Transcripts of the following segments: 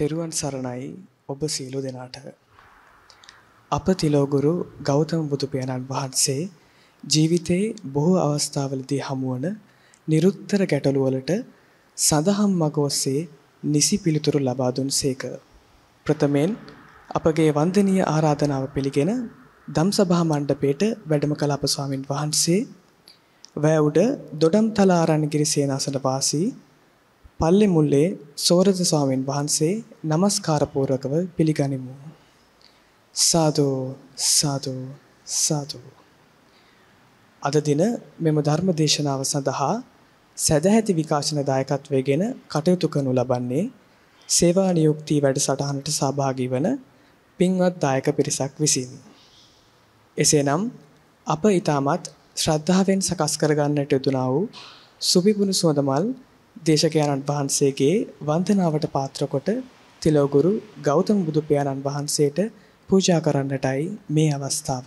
තෙරුවන් සරණයි ඔබ සීලු දෙනාට. අප තිලෝගුරු ගෞතම බුදුපියාණන් වහන්සේ ජීවිතයේ බොහෝ අවස්ථාවලදී හමුවන නිරුත්තර ගැටලුවලට සඳහම් මග ඔස්සේ නිසි පිළිතුරු ලබා දුන්සේක. ප්‍රථමයෙන් අපගේ වන්දනීය ආරාධනාව පිළිගෙන දම්සභා මණ්ඩපයේට වැඩම කළ අප ස්වාමින් වහන්සේ වැව් උඩ දොඩම්තල ආරණ්‍යගිරි සේනාසන වාසී පල්ලි මුල්ලේ සෝරත ස්වාමීන් වහන්සේ নমස්කාර පූර්වකව පිළිගනිමු. සාදු සාදු සාදු. අද දින මෙම ධර්ම දේශනාව සඳහා සදැහැති විකාශන දායකත්වයේගෙන කටයුතු කරනු ලබන්නේ සේවා නියුක්ති වැඩසටහනට සහභාගී වන පින්වත් දායක පිරිසක් විසින්. එසේනම් අප ඊටමත් ශ්‍රද්ධාවෙන් සකස් කරගන්නට යුතුයනා වූ සුභිගුණ සුවඳ මල් දේශකයන්න් වහන්සේගේ වන්දනාවට පාත්‍ර කොට තිලෝගුරු ගෞතම බුදු පියාණන් වහන්සේට පූජා කරන්නටයි මේ අවස්ථාව.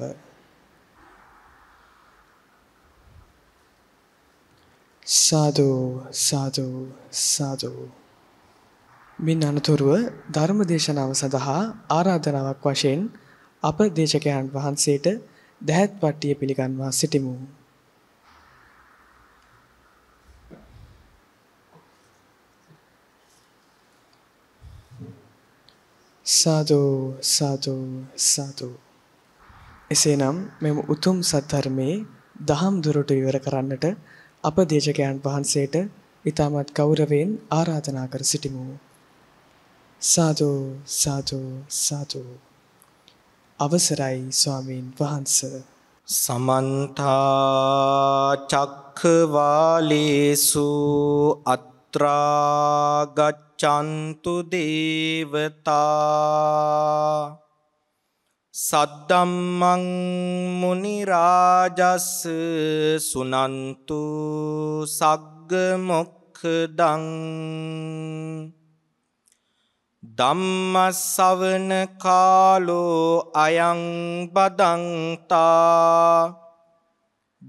සාදු සාදු සාදු මින් අනතුරුව ධර්ම දේශනාව සඳහා ආරාධනාවක් වශයෙන් අප දේශකයන් වහන්සේට දැහැත් පට්ටිය පිළිගන්වා සිටිමු. සාදු සාදු සාදු එසේනම් මෙම උතුම් සත්‍ධර්මයේ දහම් දුරට විවර කරන්නට අප දේශකයන් වහන්සේට ඊටමත් ගෞරවයෙන් ආරාධනා කර සිටිමු සාදු සාදු සාදු අවසරයි ස්වාමීන් වහන්ස සමන්තා චක්ඛවාලේසු අත් අත්‍රාගච්චන්තු දේවතා සද්දම්මං මුනිරාජස් සුනන්තු සග්ග මොක්ඛදං ධම්මස්සවන කාලෝ අයං බදන්තා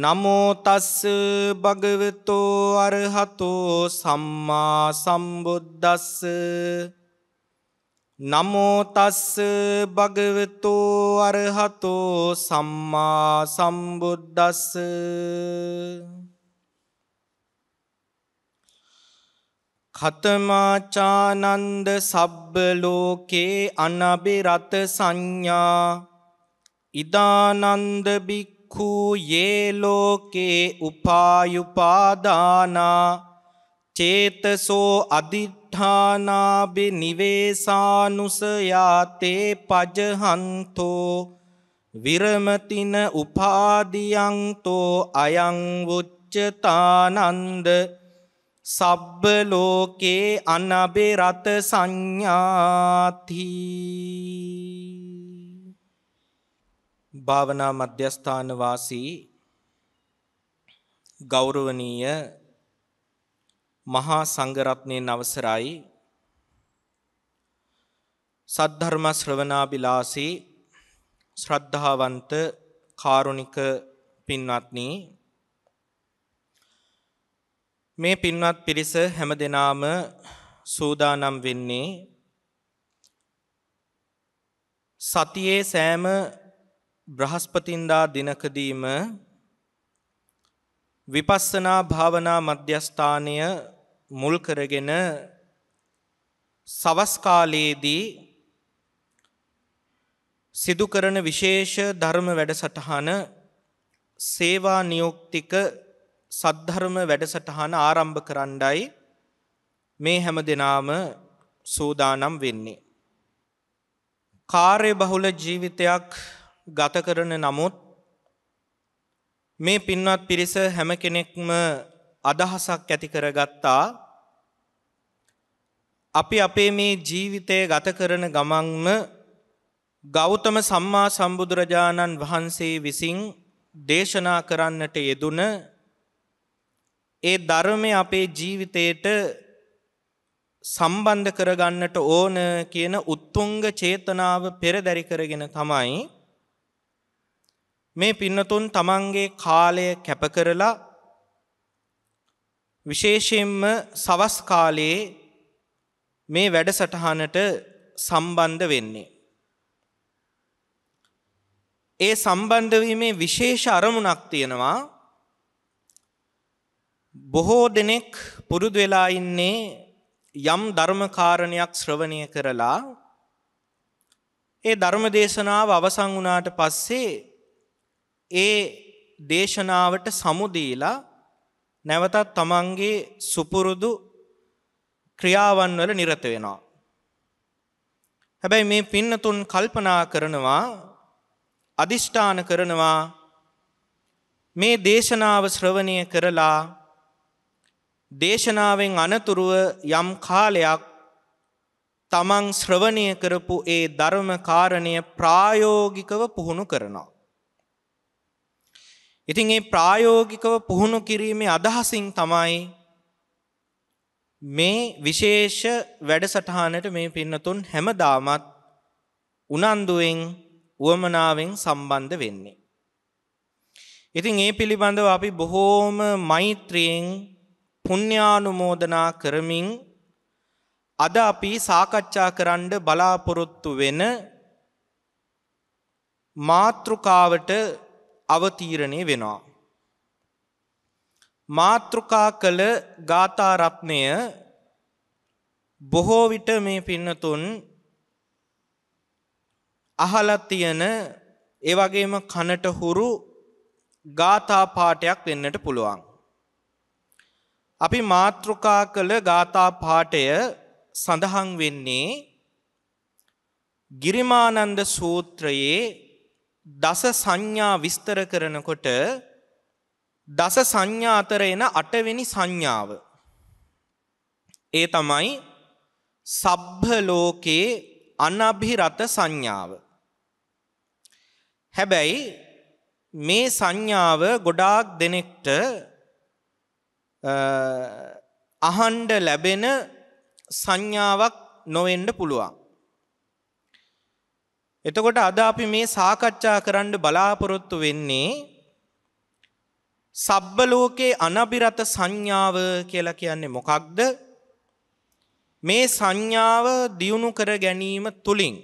නමෝතස්ස භගවතෝ අරහතෝ සම්මා සම්බුද්දස්ස නමෝතස්ස භගවතෝ අරහතෝ සම්මා සම්බුද්දස්ස කතමාචානන්ද සබ්බ ලෝකේ අනබිරත සංඥා ඉදානන්ද බික් දුක්ඛූ යේ ලෝකේ උපායුපාදානා චේතසෝ අදිඨානාබි නිවේසානුසයාතේ පජහන්තෝ විරමතින උපාදියන්තෝ අයං වුච්චතානන්ද සබ්බ ලෝකේ අනබිරත සංඥාති භාවනා මධ්‍යස්ථාන වාසී ගෞරවනීය මහා සංඝරත්නයේ අවසරයි සද්ධර්ම ශ්‍රවණාබිලාසී ශ්‍රද්ධාවන්ත කාරුණික පින්වත්නි මේ පින්වත් පිරිස හැමදෙනාම සූදානම් වෙන්නේ සතියේ සෑම බ්‍රහස්පතින්දා දිනකදීම විපස්සනා භාවනා මධ්‍යස්ථානය මුල් කරගෙන සවස් කාලයේදී සිදු කරන විශේෂ ධර්ම වැඩසටහන සේවා නියුක්තික සද්ධර්ම වැඩසටහන ආරම්භ කරන්නයි මේ හැම දිනාම සූදානම් වෙන්නේ. කාර්ය බහුල ජීවිතයක් ගත කරන නමුත් මේ පින්වත් පිරිස හැම කෙනෙක්ම අදහසක් ඇති කරගත්තා අපි අපේ මේ ජීවිතය ගත කරන ගමන්ම ගෞතම සම්මා සම්බුදුරජාණන් වහන්සේ විසින් දේශනා කරන්නට යෙදුන ඒ ධර්මය අපේ ජීවිතයට සම්බන්ධ කරගන්නට ඕන කියන උත්තුංග චේතනාව පෙරදැරි කරගෙන තමයි මේ පින්නතුන් තමන්ගේ කාලය කැප කරලා විශේෂයෙන්ම සවස් කාලයේ මේ වැඩසටහනට සම්බන්ධ වෙන්නේ. ඒ සම්බන්ධවීමේ විශේෂ අරමුණක් තියෙනවා බොහෝ දෙනෙක් පුරුදු වෙලා ඉන්නේ යම් ධර්මකාරණයක් ශ්‍රවණය කරලා ඒ ධර්ම දේශනාව අවසං වනාට පස්සේ ඒ දේශනාවට සමුදීලා නැවතත් තමන්ගේ සුපුරුදු ක්‍රියාවන් වල නිරත වෙනවා. හැබැයි මේ පින්නතුන් කල්පනා කරනවා අදිෂ්ඨාන කරනවා මේ දේශනාව ශ්‍රවණය කරලා දේශනාවෙන් අනතුරුව යම් කාලයක් තමන් ශ්‍රවණය කරපු ඒ ධර්ම කාරණය ප්‍රායෝගිකව පුහුණු කරනවා. ඉතින් ඒ ප්‍රායෝගිකව පුහුණු කිරීමේ අදහසින් තමයි මේ විශේෂ වැඩසටහනට මේ පින්නතුන් හැමදාමත් උනන්දුවෙන් උවමනාවෙන් සම්බන්ධ වෙන්නේ. ඉතින් ඒ පිළිබඳව අපි බොහෝම මෛත්‍රියෙන් පුණ්‍යානුමෝදනා කරමින් අද අපි සාකච්ඡා කරන්න බලාපොරොත්තු වෙන මාත්‍රකාවට අවතීරණය වෙනවා. මාතෘකා කළ ගාථාරත්නය බොහෝ විට මේ පින්නතුන් අහලා තියෙන ඒ වගේම කනට හුරු ගාථා පාඨයක් වෙන්නට පුළුවන්. අපි මාත්‍රිකා කළ ගාථා පාඨය සඳහන් වෙන්නේ ගිරිමානන්ද සූත්‍රයේ දස සංඥා විස්තර කරනකොට දස සංඥා අතර එන අටවෙනි සංඥාව. ඒ තමයි සබ්බ ලෝකේ අනභිරත සංඥාව. හැබැයි මේ සංඥාව ගොඩාක් දෙනෙක්ට අහන්ඩ ලැබෙන සංඥාවක් නොවෙන්ඩ පුළුවන්. එතකොට අද අපි මේ සාකච්ඡා කරන්න බලාපොරොත්තු වෙන්නේ සබ්බ ලෝකේ අනබිරත සංඥාව කියලා කියන්නේ මොකක්ද? මේ සංඥාව දියුණු කර ගැනීම තුලින්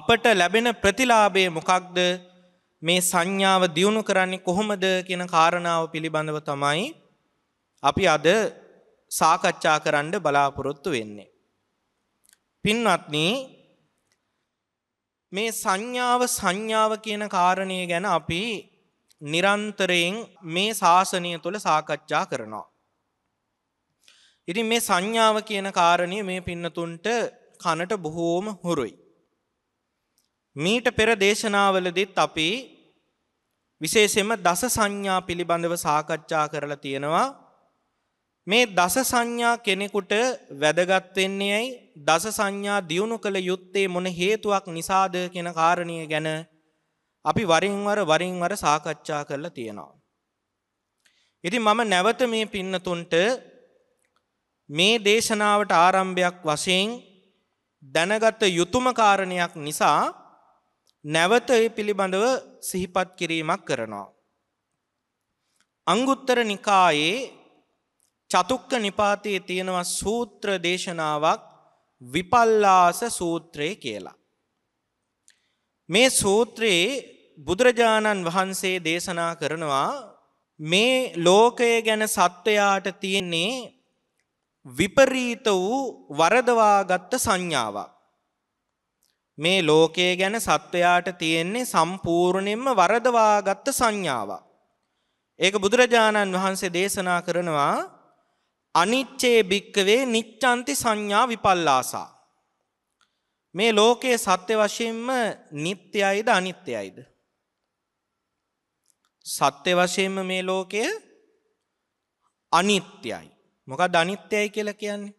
අපට ලැබෙන ප්‍රතිලාභය මොකක්ද? මේ සංඥාව දියුණු කරන්නේ කොහොමද කියන කාරණාව පිළිබඳව තමයි අපි අද සාකච්ඡා කරන්න බලාපොරොත්තු වෙන්නේ. පින්වත්නි මේ සංඥාව සංඥාව කියන කාරණය ගැන අපි නිරන්තරයෙන් මේ ශාසනය තුළ සාකච්ඡා කරනවා. ඉතින් මේ සංඥාව කියන කාරණය මේ පින්නතුන්ට කනට බොහෝම හුරුයි. මීට පෙර දේශනාවලදීත් අපි විශේෂයෙන්ම දස සංඥා පිළිබඳව සාකච්ඡා කරලා තියෙනවා. මේ දස සංඥා කෙනෙකුට වැදගත් වෙන්නේ ඇයි? දස සංඥා දියුණු කළ යුත්තේ මොන හේතුවක් නිසාද කියන කාරණය ගැන අපි වරින් වර වරින් වර සාකච්ඡා කරලා තියෙනවා. ඉතින් මම නැවත මේ පින්නතුන්ට මේ දේශනාවට ආරම්භයක් වශයෙන් දැනගත යුතුයම කාරණයක් නිසා නැවත ඒ පිළිබඳව සිහිපත් කිරීමක් කරනවා. අංගුත්තර නිකායේ චතුක්ක නිපාතයේ තියෙනවා සූත්‍ර දේශනාවක් විපල්ලාස සූත්‍රය කියලා. මේ සූත්‍රයේ බුදුරජාණන් වහන්සේ දේශනා කරනවා මේ ලෝකය ගැන සත්වයාට තියෙන්නේ විපරීත වූ වරදවාගත්ත සංඥාවක්. මේ ලෝකය ගැන සත්වයාට තියෙන්නේ සම්පූර්ණයෙන්ම වරදවාගත්ත සංඥාවක්. ඒක බුදුරජාණන් වහන්සේ දේශනා කරනවා අනිච්චේ භික්කවේ නිච්චන්ති සංඥා විපල්ලාසා. මේ ලෝකයේ සත්‍ය වශයෙන්ම නිත්‍යයිද අනිත්‍යයිද. සත්‍ය වශයෙන්ම මේ ලෝකය අනිත්‍යයි. මොක ධනිත්‍යයි කියල කියන්නේ.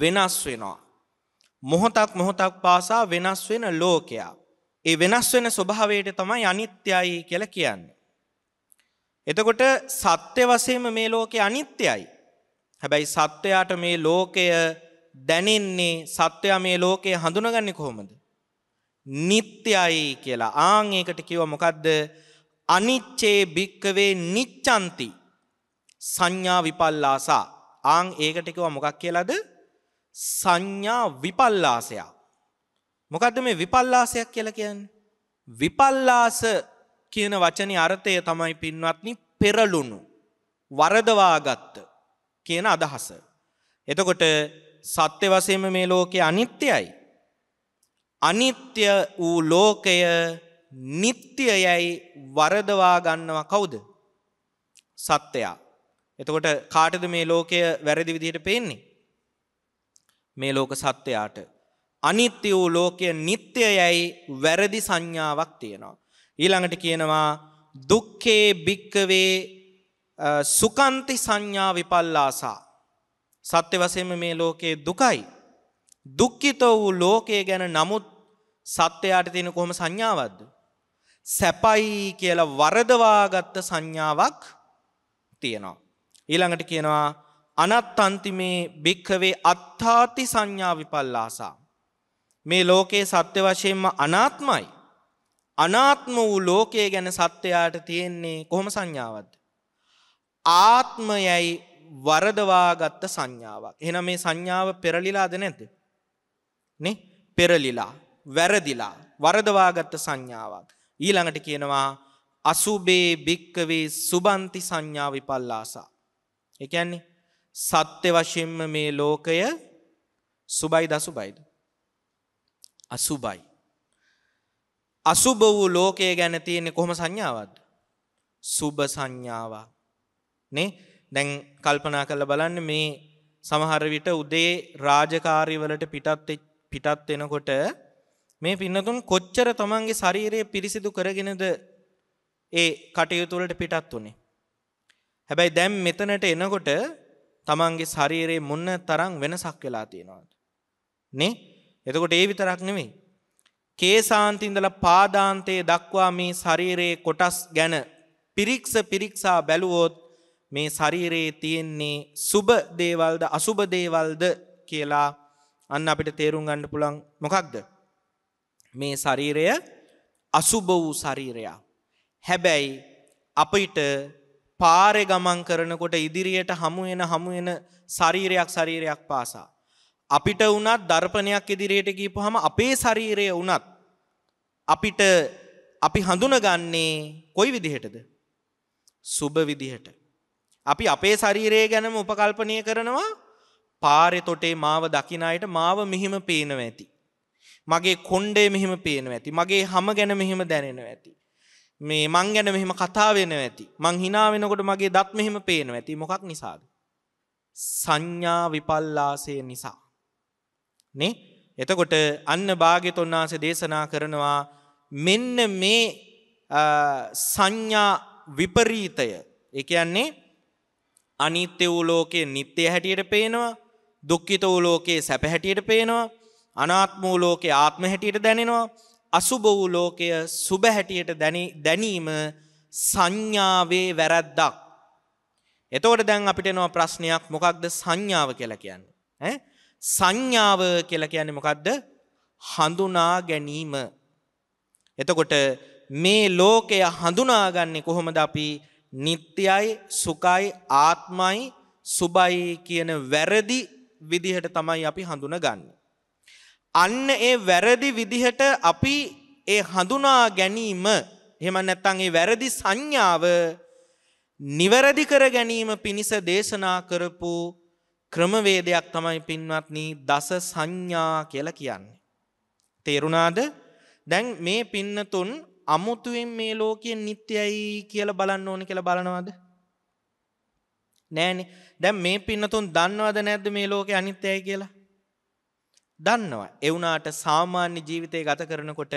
වෙනස් වෙනවා. මොහොතක් මොහොතක් පාසා වෙනස් වෙන ලෝකයා. ඒ වෙනස් වෙන ස්වභාවයට තමයි අනිත්‍යයි කියල කියන්නේ. එතකොට සත්‍ය වශයෙන්ම මේ ලෝකේ අනිත්‍යයි. හැබැයි සත්වයාට මේ ලෝකය දැනෙන්නේ සත්වයා මේ ලෝකය හඳුනගන්නේ කොහොමද? නිට්ටයයි කියලා. ආන් ඒකට කිව්ව මොකද්ද? අනිච්චේ භික්කවේ නිච්ඡන්ති සංඥා විපල්ලාසා. ආන් ඒකට කිව්ව මොකක් කියලාද? සංඥා විපල්ලාසය. මොකද්ද මේ විපල්ලාසයක් කියලා කියන්නේ? විපල්ලාස කියන වචනේ අර්ථය තමයි පින්වත්නි පෙරළුණු වරදවාගත්ත කියන අදහස. එතකොට සත්‍ය වශයෙන්ම මේ ලෝකය අනිත්‍යයි. අනිත්‍ය වූ ලෝකය නිත්‍යයයි වරදවා ගන්නවා කවුද? සත්‍යයා. එතකොට කාටද මේ ලෝකය වැරදි විදිහට පේන්නේ? මේ ලෝක සත්‍යයට. අනිත්‍ය වූ ලෝකය නිත්‍යයයි වැරදි සංඥාවක් තියෙනවා. ඊළඟට කියනවා දුක්කේ භික්කවේ සුකන්ති සංඥා විපල්ලාසා. සත්‍ය වසයම මේ ලෝකයේ දුකයි. දුක්කිතෝ වූ ලෝකයේ ගැන නමුත් සත්‍යයාට තියෙන කොහොම සංඥාවක්ද. සැපයි කියලා වරදවාගත්ත සංඥාවක් තියෙනවා. ඊළඟට කියනවා අනත් අන්තිමේ භික්කවේ අත්තාති සංඥා විපල්ලාසා. මේ ලෝකයේ සත්‍ය වශයෙන්ම අනාත්මයි. අනාත්ම වූ ලෝකය ගැන සත්වයාට තියෙන්නේ කොහොම සංඥාවක්ද? ආත්මයයි වරදවාගත්ත සංඥාවක්. එහෙනම් මේ සංඥාව පෙරලිලාද නැද්ද? නේ? පෙරලිලා, වැරදිලා, වරදවාගත්ත සංඥාවක්. ඊළඟට කියනවා අසුබේ භික්කවේ සුබන්ති සංඥා විපල්ලාසා. ඒ කියන්නේ සත්‍ය වශයෙන්ම මේ ලෝකය සුබයිද අසුබයිද? අසුබයි. අසුබ වූ ලෝකය ගැන තියෙන්නේ කොහොම සංඥාවක්ද? සුබ සංඥාවක්. නේ? දැන් කල්පනා කරලා බලන්න මේ සමහර විට උදේ රාජකාරිවලට පිටත් පිටත් වෙනකොට මේ පින්නතුන් කොච්චර තමන්ගේ ශරීරය පිරිසිදු කරගෙනද ඒ කටයුතු වලට පිටත් උනේ. හැබැයි දැන් මෙතනට එනකොට තමන්ගේ ශරීරයේ මොන තරම් වෙනසක් වෙලා තියෙනවද? නේ? එතකොට ඒ විතරක් නෙමෙයි. කේසාන්තින්දල පාදාන්තයේ දක්වා මේ ශරීරයේ කොටස් ගැන පිරික්ස පිරික්සා බැලුවෝත් මේ ශරීරයේ තියෙන්නේ සුබ දේවල්ද අසුබ දේවල්ද කියලා අන්න අපිට තේරුම් ගන්න පුළන් මොකක්ද. මේ ශරීරය අසුබ වූ ශරීරයා. හැබැයි අපිට පාරෙ ගමන් කරනකොට ඉදිරියට හමුවෙන හමුවෙන ශරීරයක් ශරීරයක් පාසා. අපිට වුණත් දර්පණයක් ඉදිරියට ගියපුවාම අපේ ශරීරය වුණත් අපිට අපි හඳුනගන්නේ කොයි විදිහටද? සුබ විදිහට. අපි අපේ ශරීරය ගැනම උපකල්පනය කරනවා පාරේ තොටේ මාව දකින අයට මාව මෙහිම පේනවා ඇති. මගේ කොණ්ඩේ මෙහිම පේනවා ඇති. මගේ හැම ගැන මෙහිම දැනෙනවා ඇති. මේ මං ගැන මෙහෙම කතා වෙනවා ඇති. මං hina වෙනකොට මගේ දත් මෙහෙම පේනවා ඇති. මොකක් නිසාද? සංඥා විපල්ලාසය නිසා. නේ එතකොට අන්න භාග්‍යතුන් වහන්සේ දේශනා කරනවා මෙන්න මේ සංඥා විපරීතය ඒ කියන්නේ අනිත්‍ය වූ ලෝකයේ නිත්‍ය හැටියට පේනවා දුක්ඛිත වූ ලෝකයේ සැප හැටියට පේනවා අනාත්ම වූ ලෝකයේ ආත්ම හැටියට දැනෙනවා අසුභ වූ ලෝකය සුභ හැටියට දැනීම සංඥාවේ වැරද්දක් එතකොට දැන් අපිට එනවා ප්‍රශ්නයක් මොකක්ද සංඥාව කියලා කියන්නේ ඈ සංඥාව කියලා කියන්නේ මොකද්ද? හඳුනා ගැනීම. එතකොට මේ ලෝකය හඳුනාගන්නේ කොහොමද අපි නිත්‍යයි සුඛයි ආත්මයි සුබයි කියන වැරදි විදිහට තමයි අපි හඳුනගන්නේ. අන්න ඒ වැරදි විදිහට අපි ඒ හඳුනා ගැනීම එහෙම නැත්නම් ඒ වැරදි සංඥාව නිවැරදි කර ගැනීම පිණිස දේශනා කරපු ක්‍රමවේදයක් තමයි පින්වත්නි දස සංඥා කියලා කියන්නේ. තේරුණාද? දැන් මේ පින්නතුන් අමුතුවෙන් මේ ලෝකයේ නිට්ටයයි කියලා බලන්න ඕනේ කියලා බලනවද? නෑනේ. දැන් මේ පින්නතුන් දන්නවද නැද්ද මේ ලෝකේ අනිත්‍යයි කියලා? දන්නවා. ඒ වුණාට සාමාන්‍ය ජීවිතය ගත කරනකොට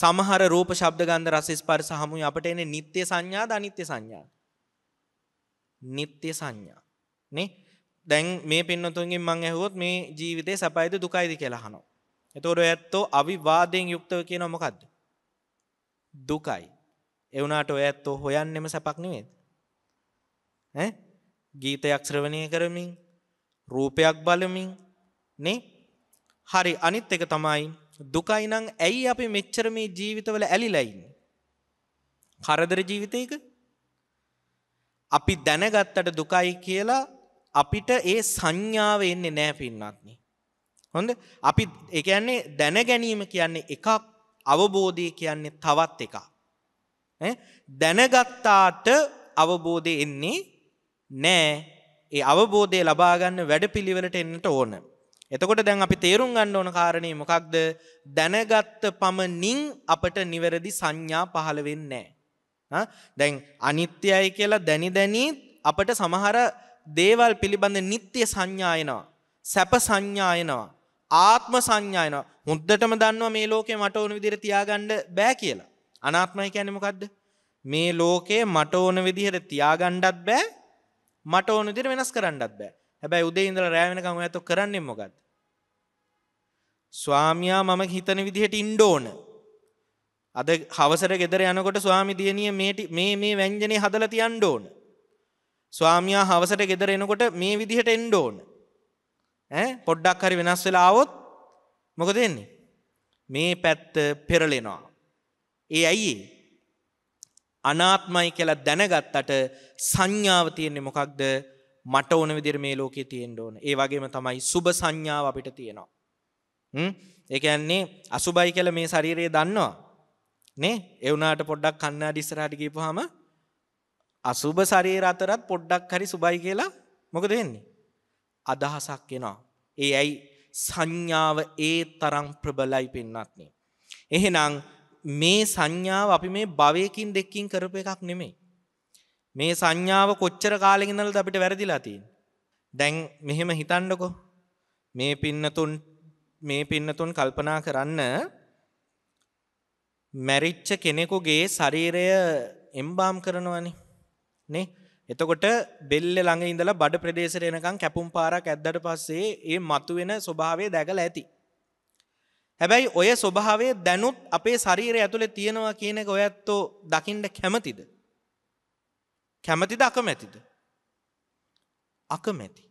සමහර රූප ශබ්ද ගන්ධ රස ස්පර්ශ හමුයි අපට එන්නේ නිට්ටය සංඥාද අනිත්‍ය සංඥාද? නිට්ටය සංඥා. නේ? දැන් මේ පින්නතුන්ගෙන් මං ඇහුවොත් මේ ජීවිතේ සපයිද දුකයිද කියලා අහනවා. එතකොට ඇත්තෝ අවිවාදයෙන් යුක්තව කියනවා මොකද්ද? දුකයි. ඒ වුණාට ඔය ඇත්තෝ හොයන්නෙම සපක් නෙමෙයිද? ඈ ගීතයක් ශ්‍රවණය කරමින් රූපයක් බලමින් නේ හරි අනිත් එක තමයි දුකයි නම් ඇයි අපි මෙච්චර මේ ජීවිතවල ඇලිලා ඉන්නේ? කරදර ජීවිතයක අපි දැනගත්තට දුකයි කියලා අපිට ඒ සංඥාව එන්නේ නෑ පින්නත්නි. හොඳ අපි එකන්නේ දැන ගැනීම කියන්නේ එකක් අවබෝධය කියන්නේ තවත් එක. දැනගත්තාට අවබෝධය එන්නේ නෑ ඒ අවබෝධය ලබාගන්න වැඩ පිළිවෙලට එන්නට ඕන. එතකොට දැන් අපි තේරුම් ගන්න ඕන කාරණය මොකක්ද දැනගත්ත පමණින් අපට නිවැරදි සංඥා පහළ වෙන්නේ නැහැ. දැන් අනිත්‍යයි කියලා දැනි දැනී අපට සමහර දේවල් පිළිබඳ නිත්‍ය සංඥායනවා. සැප සංඥායනවා. ආත්ම සංඥායනවා. මුද්දටම දන්නවා මේ ලෝකේ මට ඕන විදිහට තියාගන්න බෑ කියලා. අනාත්මයි කියන්නේ මොකද්ද? මේ ලෝකේ මට ඕන විදිහට තියාගන්නත් බෑ. මට ඕන විදිහට වෙනස් කරන්නත් බෑ. හැබැයි උදේ ඉඳලා රෑ වෙනකම් ඔයත් කරන්නේ මොකද්ද? ස්වාමියා මම හිතන විදිහට ඉන්න ඕන. අද හවසට ගෙදර යනකොට ස්වාමි දියණිය මේ මේ මේ ව්‍යංජනේ හදලා තියන්න ඕන. ස්වාමියා හවසට ගෙදර එනකොට මේ විදිහට එන්න ඕන. ඈ පොඩ්ඩක් හරි වෙනස් වෙලා આવොත් මොකද වෙන්නේ? මේ පැත්ත පෙරලෙනවා. ඒ ඇයි? අනාත්මයි කියලා දැනගත්තට සංඥාව තියෙන්නේ මොකක්ද? මට ඕන විදිහට මේ ලෝකේ තියෙන්න ඕන. ඒ වගේම තමයි සුබ සංඥාව අපිට තියෙනවා. හ්ම්? ඒ කියන්නේ අසුබයි කියලා මේ ශරීරය දන්නවා. නේ? ඒ වුණාට පොඩ්ඩක් කන්නාඩි ඉස්සරහට ගියපුවාම අසුභ ශරීර අතරත් පොඩ්ඩක් හරි සුබයි කියලා මොකද වෙන්නේ? අදහසක් එනවා. ඒ ඇයි සංඥාව ඒ තරම් ප්‍රබලයි පින්නත්නේ. එහෙනම් මේ සංඥාව අපි මේ භවයකින් දෙකකින් කරපු එකක් නෙමෙයි. මේ සංඥාව කොච්චර කාලෙක ඉඳලාද අපිට වැරදිලා තියෙන්නේ? දැන් මෙහෙම හිතන්නකෝ. මේ පින්නතුන් මේ පින්නතුන් කල්පනා කරන්න මැරිච්ච කෙනෙකුගේ ශරීරය එම්බාම් කරනවනේ. නේ එතකොට බෙල්ල ළඟ ඉඳලා බඩ ප්‍රදේශයට එනකම් කැපුම් පාරක් ඇද්දට පස්සේ ඒ මතුවෙන ස්වභාවය දැකලා ඇති. හැබැයි ඔය ස්වභාවය දැනුත් අපේ ශරීරය ඇතුලේ තියෙනවා කියන එක ඔයත්ෝ දකින්න කැමතිද? කැමතිද අකමැතිද? අකමැති.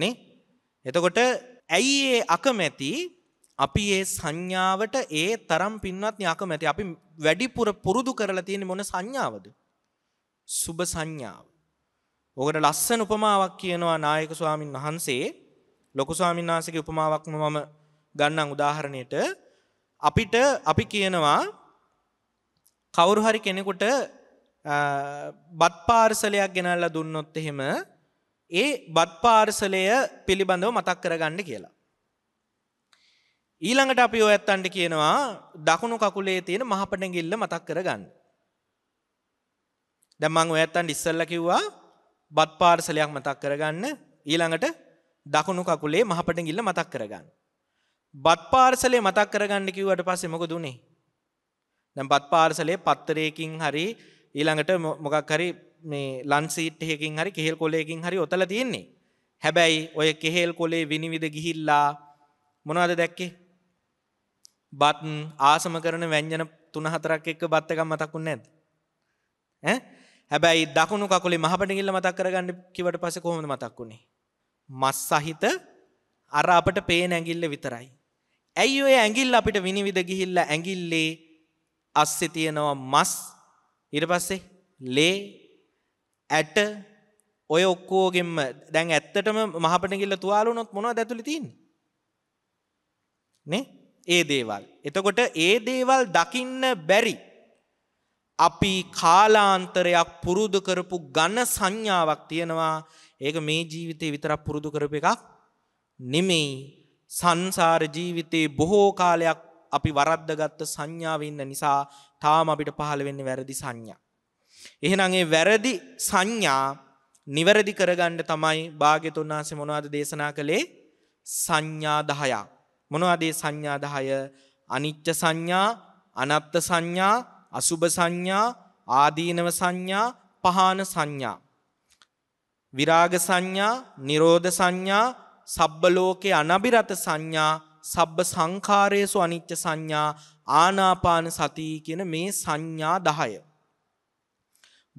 නේ? එතකොට ඇයි ඒ අකමැති අපි ඒ සංඥාවට ඒ තරම් පින්වත්නි අකමැති. අපි වැඩිපුර පුරුදු කරලා තියෙන්නේ මොන සංඥාවද? සුබ සංඥාව. ඕකට ලස්සන උපමාවක් කියනවා නායක ස්වාමින් වහන්සේ ලොකු ස්වාමින් වහන්සේගේ උපමාවක්ම මම ගන්නම් උදාහරණයට අපිට අපි කියනවා කවුරු හරි කෙනෙකුට බත් පාර්සලයක් ගෙනල්ලා දුන්නොත් එහෙම ඒ බත් පාර්සලය පිළිබඳව මතක් කරගන්න කියලා. ඊළඟට අපි ඔය ඇත්තන්ට කියනවා දකුණු කකුලේ තියෙන මහපටගිල්ල මතක් කරගන්න. දැන් මම ඔයත්තන්ට ඉස්සෙල්ලා කිව්වා බත් පාර්සලයක් මතක් කරගන්න ඊළඟට දකුණු කකුලේ මහපටගිල්ල මතක් කරගන්න. බත් පාර්සලේ මතක් කරගන්න කිව්වට පස්සේ මොකද උනේ? දැන් බත් පාර්සලේ පත්තරයකින් හරි ඊළඟට මොකක් හරි මේ ලන් සීට් එකකින් හරි කෙහෙල් කොලයකින් හරි ඔතලා තියෙන්නේ. හැබැයි ඔය කෙහෙල් කොලේ විනිවිද ගිහිල්ලා මොනවද දැක්කේ? බත් ආසම කරන ව්‍යංජන තුන හතරක් එක්ක බත් එකක් මතක් වුනේ නැද්ද? ඈ හැබැයි දකුණු කකුලේ මහපට ගිල්ල මතක් කරගන්න කිවට පස කොහොම මතක් වුණේ. මස් සහිත අර අපට පේන ඇගිල්ල විතරයි. ඇයි ඔය ඇගිල් අපිට විනිවිධ ගිහිල්ල ඇගිල්ලේ අස්සෙ තියෙනවා මස් ඉර පස්සේ ලේ ඇට ඔය ඔක්කෝගෙම දැන් ඇත්තටම මහපට ගිල්ල තුවාලුනොත් මොනවා ඇතුළි තින් නේ ඒ දේවල් එතකොට ඒ දේවල් දකින්න බැරි අපි කාලාන්තරයක් පුරුදු කරපු ඝන සංඥාවක් තියෙනවා. ඒක මේ ජීවිතේ විතරක් පුරුදු කරපු එකක් නෙමෙයි. සංසාර ජීවිතේ බොහෝ කාලයක් අපි වරද්දගත්ත සංඥාව ඉන්න නිසා තාම අපිට පහළ වෙන්නේ වැරදි සංඥා. එහෙනම් ඒ වැරදි සංඥා නිවැරදි කරගන්න තමයි භාග්‍යතුන් වහන්සේ මොනවද දේශනා කළේ? සංඥා 10ක්. මොනවද මේ සංඥා 10? අනිච්ච සංඥා, අනත්ත් සංඥා, අසුභ සංඥා, ආදීනව සංඥා, පහාන සංඥා. විරාග සංඥා, නිරෝධ සංඥා, සබ්බ ලෝකේ අනබිරත සංඥා, සබ්බ සංඛාරයේසු අනිච්ච සංඥා, ආනාපාන සති කියන මේ සංඥා 10.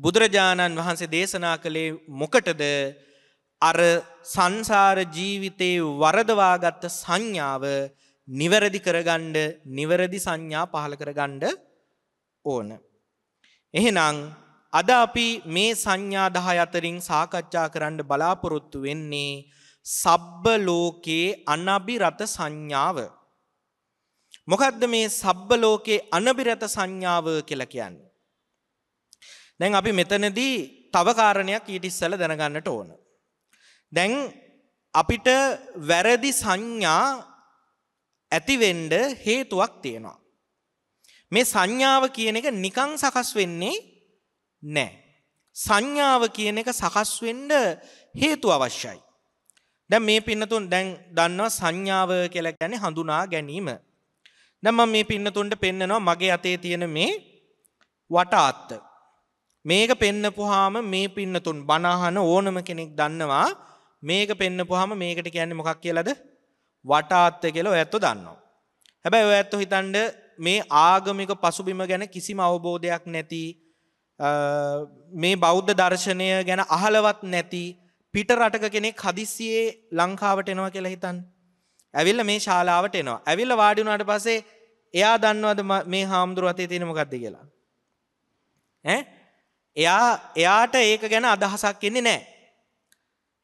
බුදුරජාණන් වහන්සේ දේශනා කළේ මොකටද? අර සංසාර ජීවිතේ වරදවාගත්ත සංඥාව නිවැරදි කරගන්න නිවැරදි සංඥා පහල කරගන්න ඕන. එහෙනම් අද අපි මේ සංඥා 10 අතරින් සාකච්ඡා කරන්න බලාපොරොත්තු වෙන්නේ සබ්බ ලෝකේ අනබිරත සංඥාව. මොකද්ද මේ සබ්බ ලෝකේ අනබිරත සංඥාව කියලා කියන්නේ? දැන් අපි මෙතනදී තව කාරණයක් ඊට ඉස්සෙල්ලා දැනගන්නට ඕන. දැන් අපිට වැරදි සංඥා ඇතිවෙන්න හේතුවක් තියෙනවා. මේ සංඥාව කියන එක නිකං සකස් වෙන්නේ නෑ. සංඥාව කියන එක සකස් වෙන්න හේතු අවශ්‍යයි. දැන් මේ පින්නතුන් දැන් දන්නවා සංඥාව කියලා කියන්නේ හඳුනා ගැනීම. දැන් මම මේ පින්නතුන්ට පෙන්නනවා මගේ අතේ තියෙන මේ වටාත්ත. මේක පෙන්නපුවාම මේ පින්නතුන් බනහන ඕනම කෙනෙක් දන්නවා මේක පෙන්නපුවාම මේකට කියන්නේ මොකක් කියලාද? වටාත්ත කියලා ඔයත්තු දන්නවා. හැබැයි ඔයත්තු හිතන්නේ මේ ආගමික පසුබිම ගැන කිසිම අවබෝධයක් නැති මේ බෞද්ධ දර්ශනය ගැන අහලවත් නැති පිට රටක කෙනෙක් හදිස්සියේ ලංකාවට එනවා කියලා හිතන්. ඇවිල්ල මේ ශාලාවට එනවා. ඇවිල්ල වාඩිුණට පසේ එයා දන්නවද මේ හාමුදුරුව අතේ තියෙනමකක්ද කියලා. එයා එයාට ඒක ගැන අදහසක් එන්නේ නෑ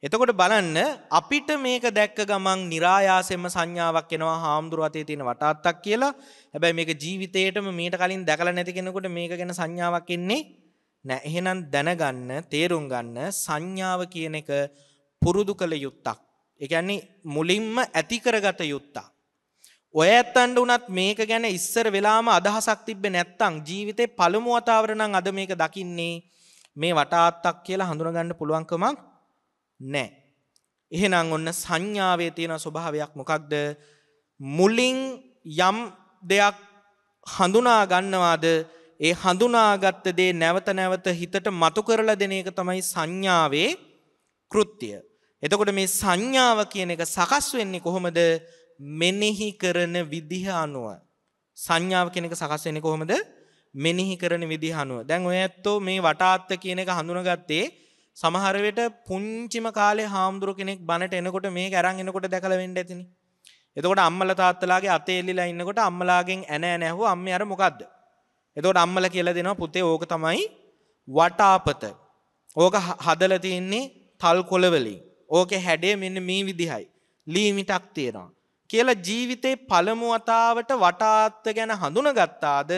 එතකොට බලන්න අපිට මේක දැක්ක ගමන් નિરાයාසෙම සංඥාවක් එනවා හාමුදුරුවෝ අතේ තියෙන වටාත්තක් කියලා. හැබැයි මේක ජීවිතේටම මීට කලින් දැකලා නැති කෙනෙකුට මේක ගැන සංඥාවක් එන්නේ නැහැ. එහෙනම් දැනගන්න, තේරුම් ගන්න සංඥාව කියන එක පුරුදු කළ යුත්තක්. ඒ කියන්නේ මුලින්ම ඇති කරගත යුත්තක්. ඔය ඇත්තන්ට උනත් මේක ගැන ඉස්සර වෙලාම අදහසක් තිබ්බේ නැත්තම් ජීවිතේ පළමු වතාවර නම් අද මේක දකින්නේ මේ වටාත්තක් කියලා හඳුනගන්න පුළුවන්කමක් නෑ. එහෙනම් ඔන්න සංඥාවේ තියෙන ස්වභාවයක් මොකක්ද මුලින් යම් දෙයක් හඳුනා ගන්නවාද ඒ හඳුනාගත්ත දේ නැවත නැවත හිතට මතු කරලා දෙන එක තමයි සංඥාවේ කෘත්‍ය. එතකොට මේ සංඥාව කියන එක සකස් වෙන්නේ කොහොමද? මෙනෙහි කරන විදිහ අනුව. සංඥාව කියන එක සකස් වෙන්නේ කොහොමද? මෙනෙහි කරන විදිහ අනුව. දැන් ඔය ඇත්තෝ මේ වටාත්ත කියන එක හඳුනාගත්තේ සමහරවට පුංචිම කාලේ හාමුදුර කෙනෙක් බණට එනකොට මේ ඇරං එනකොට දැකල වෙන්න ඇතිනි. එතකොට අම්මල තාත්තලාගේ අතේ එල්ලිලා ඉන්නකොට අම්මලාගෙන් ඇනෑ නැහෝ අම්ම අර මොකක්ද. එතකොට අම්මල කියලා දෙනවා පුතේ ඕක තමයි වටාපත. ඕක හදල තියෙන්නේ තල් කොළවලින්. ඕක හැඩේ මෙන්න මේ විදිහයි. ලීමිටක් තියෙනවා. කියලා ජීවිතේ පළමු වතාවට වටාත්ත ගැන හඳුනගත්තාද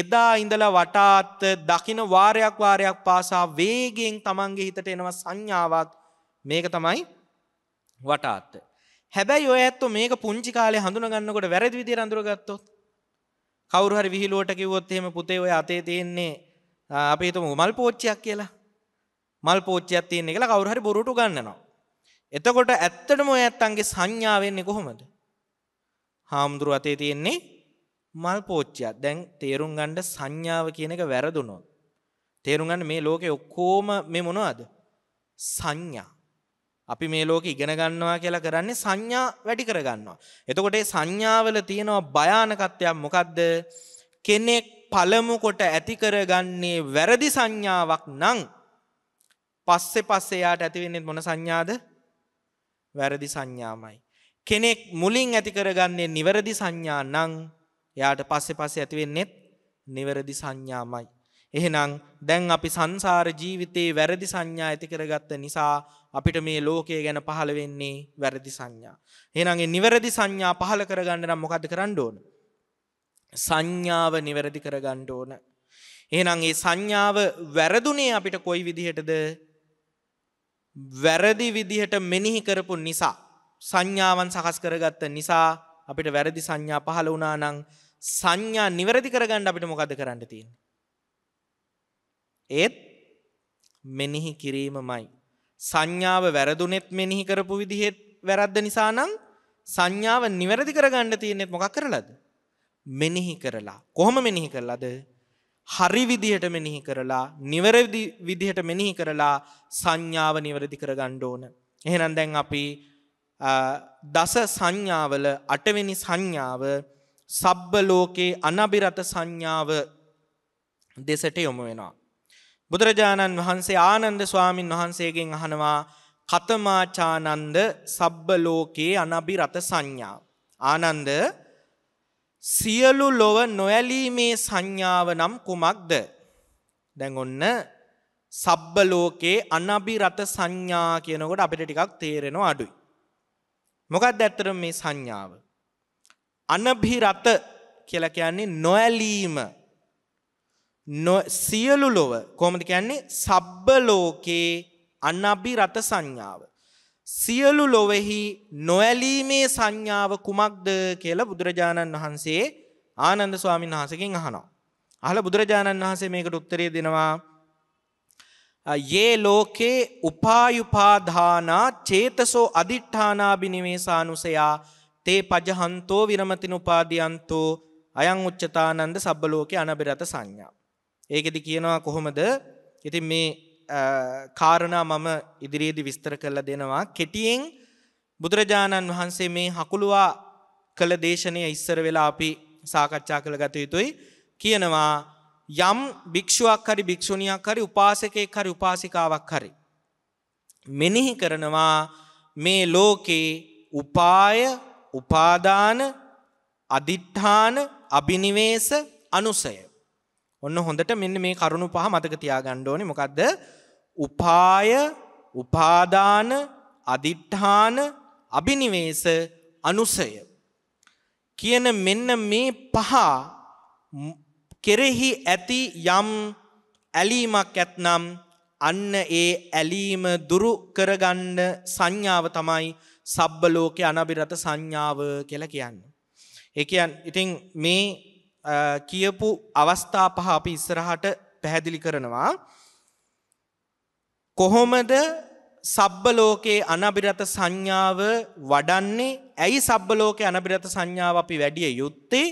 එදා ඉඳලා වටාත්ත දකින වාරයක් වාරයක් පාසා වේගෙන් තමන්ගේ හිතට එනව සංඥාවක් මේක තමයි වටාත්ත. හැබැයි ඔය ඇත්ත මේක පුංචි කාලේ හඳුනගන්නකොට වැරදි විදිහට අඳුරගත්තොත් කවුරු හරි විහිළුවට කිව්වොත් එහෙම පුතේ ඔය අතේ තියෙන්නේ අපි හිතමු මල් පෝච්චියක් කියලා. මල් පෝච්චියක් තියෙන්නේ කියලා කවුරු හරි බොරුට උගන්වනවා. එතකොට ඇත්තටම ඔය ඇත්තන්ගේ සංඥාව එන්නේ කොහොමද? හාමුදුරුව අතේ තියෙන්නේ මල් පෝච්චියක් දැන් තේරුම් ගන්න සංඥාව කියන එක වැරදුනොත් තේරුම් ගන්න මේ ලෝකේ ඔක්කොම මේ මොනවද සංඥා අපි මේ ලෝකෙ ඉගෙන ගන්නවා කියලා කරන්නේ සංඥා වැඩි කර ගන්නවා එතකොට මේ සංඥාවල තියෙනවා භයානකත්වයක් මොකද්ද කෙනෙක් පළමු කොට ඇති කරගන්නේ වැරදි සංඥාවක් නම් පස්සේ පස්සේ යාට ඇති වෙන්නේ මොන සංඥාද වැරදි සංඥාමයි කෙනෙක් මුලින් ඇති කරගන්නේ නිවැරදි සංඥා නම් එයාට පස්සේ පස්සේ ඇතිවෙන්නෙත් නිවැරදි සංඥාමයි. එහෙනම් දැන් අපි සංසාර ජීවිතේ වැරදි සංඥා ඇති කරගත්ත නිසා අපිට මේ ලෝකය ගැන පහළ වෙන්නේ වැරදි සංඥා. එහෙනම් ඒ නිවැරදි සංඥා පහළ කරගන්න නම් මොකද කරන්න ඕන? සංඥාව නිවැරදි කරගන්න ඕන. එහෙනම් ඒ සංඥාව වැරදුනේ අපිට කොයි විදිහටද? වැරදි විදිහට මෙනෙහි කරපු නිසා සංඥාවන් සකස් කරගත්ත නිසා අපිට වැරදි සංඥා පහළ වුණා නම් සංඥා නිවැරදි කරගන්න අපිට මොකද කරන්න තියෙන. ඒත් මෙනිහි කිරීමමයි. සංඥාව වැරදුනෙත් මෙනිහි කරපු විදිහෙත් වැරද්ද නිසා නම් සංඥාව නිවැරදි කරගන්න තියෙනෙත් මොකක් කරලාද. මෙනිහි කරලා. කොහොම මෙනිහි කරලාද හරි විදිහට මෙනිහි කරලා නිවැරදි විදිහට මෙනිහි කරලා සංඥාව නිවැරදි කරගන්න ඕන. එහෙනම් දැන් අපි දස සංඥාවල අටවෙනි සංඥාව සබ්බ ලෝකේ අනබිරත සංඥාව දෙසට යොමු වෙනවා. බුදුරජාණන් වහන්සේ ආනන්ද ස්වාමින් වහන්සේගෙන් අහනවා කතමාචානන්ද සබ්බ ලෝකයේ අනබිරත සංඥා. ආනන්ද සියලු ලොව නොඇලීමේ සංඥාව නම් කුමක්ද? දැන් ඔන්න සබ්බ ලෝකයේ අනබිරත සංඥා කියනකොට අපිට ටිකක් තේරෙනවා අඩුයි. මොකක්ද ඇත්තටම මේ සංඥාව? අනභිරත කියලා කියන්නේ නොඇලීම සියලු ලොව කොහොමද කියන්නේ සබ්බ ලෝකේ අනභිරත සංඥාව සියලු ලොවෙහි නොඇලීමේ සංඥාව කුමක්ද කියලා බුදුරජාණන් වහන්සේ ආනන්ද ස්වාමීන් වහන්සේගෙන් අහනවා අහලා බුදුරජාණන් වහන්සේ මේකට උත්තරය දෙනවා යේ ලෝකේ උපායුපාදානා චේතසෝ අදිඨානාබිනිවේසානුසයා තේ පජහන්තෝ විරමතින උපාදියන්තෝ අයං උච්චතානන්ද සබ්බලෝකේ අනබිරත සංඥා. ඒකෙදි කියනවා කොහොමද? ඉතින් මේ කාරණා මම ඉදිරියේදී විස්තර කරලා දෙනවා. කෙටියෙන් බුදුරජාණන් වහන්සේ මේ හකුළුවා කළ දේශනය ඉස්සර වෙලා අපි සාකච්ඡා කළ ගත යුතුයි. කියනවා යම් භික්ෂුවක් හරි භික්ෂුණියක් හරි උපාසකයෙක් හරි උපාසිකාවක් හරි මෙනෙහි කරනවා මේ ලෝකේ උපාය උපාදාන අදිඨාන අබිනිවේෂ අනුසය. ඔන්න හොඳට මෙන්න මේ කරුණු පහ මතක තියාගන්න ඕනේ. මොකද්ද? උපාය, උපාදාන, අදිඨාන, අබිනිවේෂ අනුසය. කියන මෙන්න මේ පහ කෙරෙහි ඇති යම් ඇලීමක් ඇත්නම් අන්න ඒ ඇලීම දුරු කරගන්න සංඥාව තමයි සබ්බ ලෝක අනබිරත සංඥාව කියලා කියන්න. එකයන් ඉතිං මේ කියපු අවස්ථා පහ අපි ඉස්සරහට පැහැදිලි කරනවා. කොහොමද සබ්බ ලෝකයේ අනබිරත සංඥාව වඩන්නේ ඇයි සබ්බ ලෝකයේ අනබිරත සංඥාව අපි වැඩිය යුත්තේ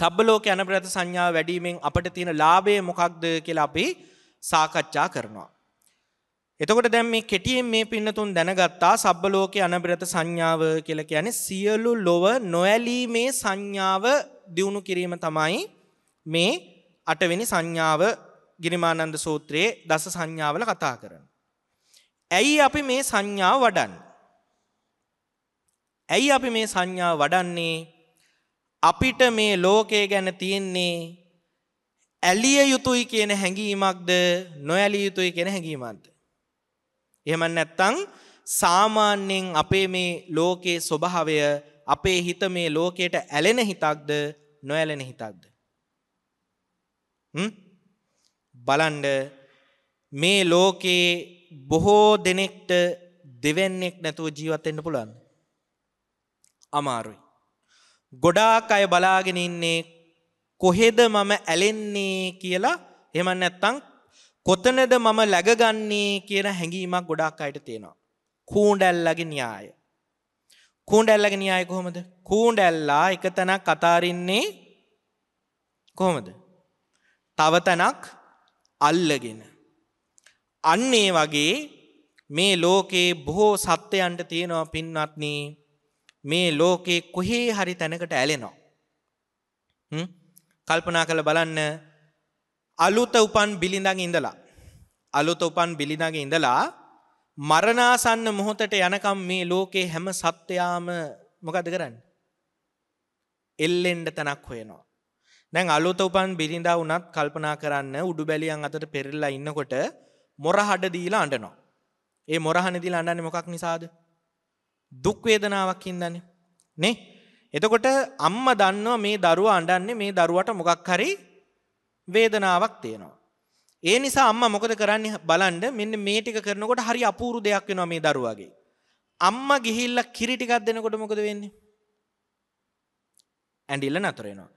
සබ්බ ලෝකයේ අනබිරත සංඥාව වැඩීමෙන් අපට තියෙන ලාභය මොකක්ද කියලා අපි සාකච්ඡා කරනවා. එතකොට දැන් මේ කෙටියෙන් මේ පින්නතුන් දැනගත්තා සබ්බ ලෝකේ අනබිරත සංඥාව කියලා කියන්නේ සියලු ලොව නොඇලීමේ සංඥාව දිනු කිරීම තමයි මේ අටවෙනි සංඥාව ගිරිමානන්ද සූත්‍රයේ දස සංඥාවල කතා කරන්නේ. ඇයි අපි මේ සංඥාව වඩන්නේ? ඇයි අපි මේ සංඥාව වඩන්නේ? අපිට මේ ලෝකය ගැන තියෙන්නේ ඇලිය යුතුයි කියන හැඟීමක්ද නොඇලිය යුතුයි කියන හැඟීමක්ද? එහෙම නැත්නම් සාමාන්‍යයෙන් අපේ මේ ලෝකයේ ස්වභාවය අපේ හිත මේ ලෝකයට ඇලෙන හිතක්ද නොඇලෙන හිතක්ද හ්ම් බලන්න මේ ලෝකේ බොහෝ දෙනෙක්ට දෙවන්නේක් නැතුව ජීවත් වෙන්න පුළුවන් අමාරුයි ගොඩාක් අය බලාගෙන ඉන්නේ කොහෙද මම ඇලෙන්නේ කියලා එහෙම නැත්නම් කොතනද මම läගගන්නේ කියන හැඟීමක් ගොඩක් අයට තියෙනවා. කූඩැල්ලගේ න්‍යාය. කූඩැල්ලගේ න්‍යාය කොහොමද? කූඩැල්ලා එක තැනක් අතාරින්නේ කොහොමද? තව තැනක් අල්ලගෙන. අන්න ඒ වගේ මේ ලෝකේ බොහෝ සත්‍යයන්ට තියෙනවා පින්වත්නි මේ ලෝකේ කොහේ හරි තැනකට ඇලෙනවා. කල්පනා කළ බලන්න අලුත උපන් බිලිඳඟ ඉඳලා. අලුත උපන් බිලිඳඟ ඉඳලා මරණාසන්න මොහොතට යනකම් මේ ලෝකේ හැම සත්වයාම මොකද කරන්න. එල්ලෙන්ඩ තැනක් හොයනවා. දැන් අලුත උපන් බිරිඳා වනත් කල්පනා කරන්න උඩු බැලියන් අතට පෙරල්ලා ඉන්නකොට මොරහඩ දීලා අඩනවා. ඒ මොරහණ දිලා අඩන්න මොකක් නිසාද. දුක්වේදනාවක් ඉදන්නේ. නේ එතකොට අම්ම දන්නවා මේ දරුව අඩන්නේ මේ දරුවට මොකක් හරි වේදනාවක් තියෙනවා. ඒ නිසා අම්මා මොකද කරන්නේ බලන්න මෙන්න මේ ටික කරනකොට හරි අපූරු දෙයක් වෙනවා මේ දරුවාගේ. අම්මා ගිහිල්ලා කිරි ටිකක් දෙනකොට මොකද වෙන්නේ? ඇඬිල්ල නතර වෙනවා.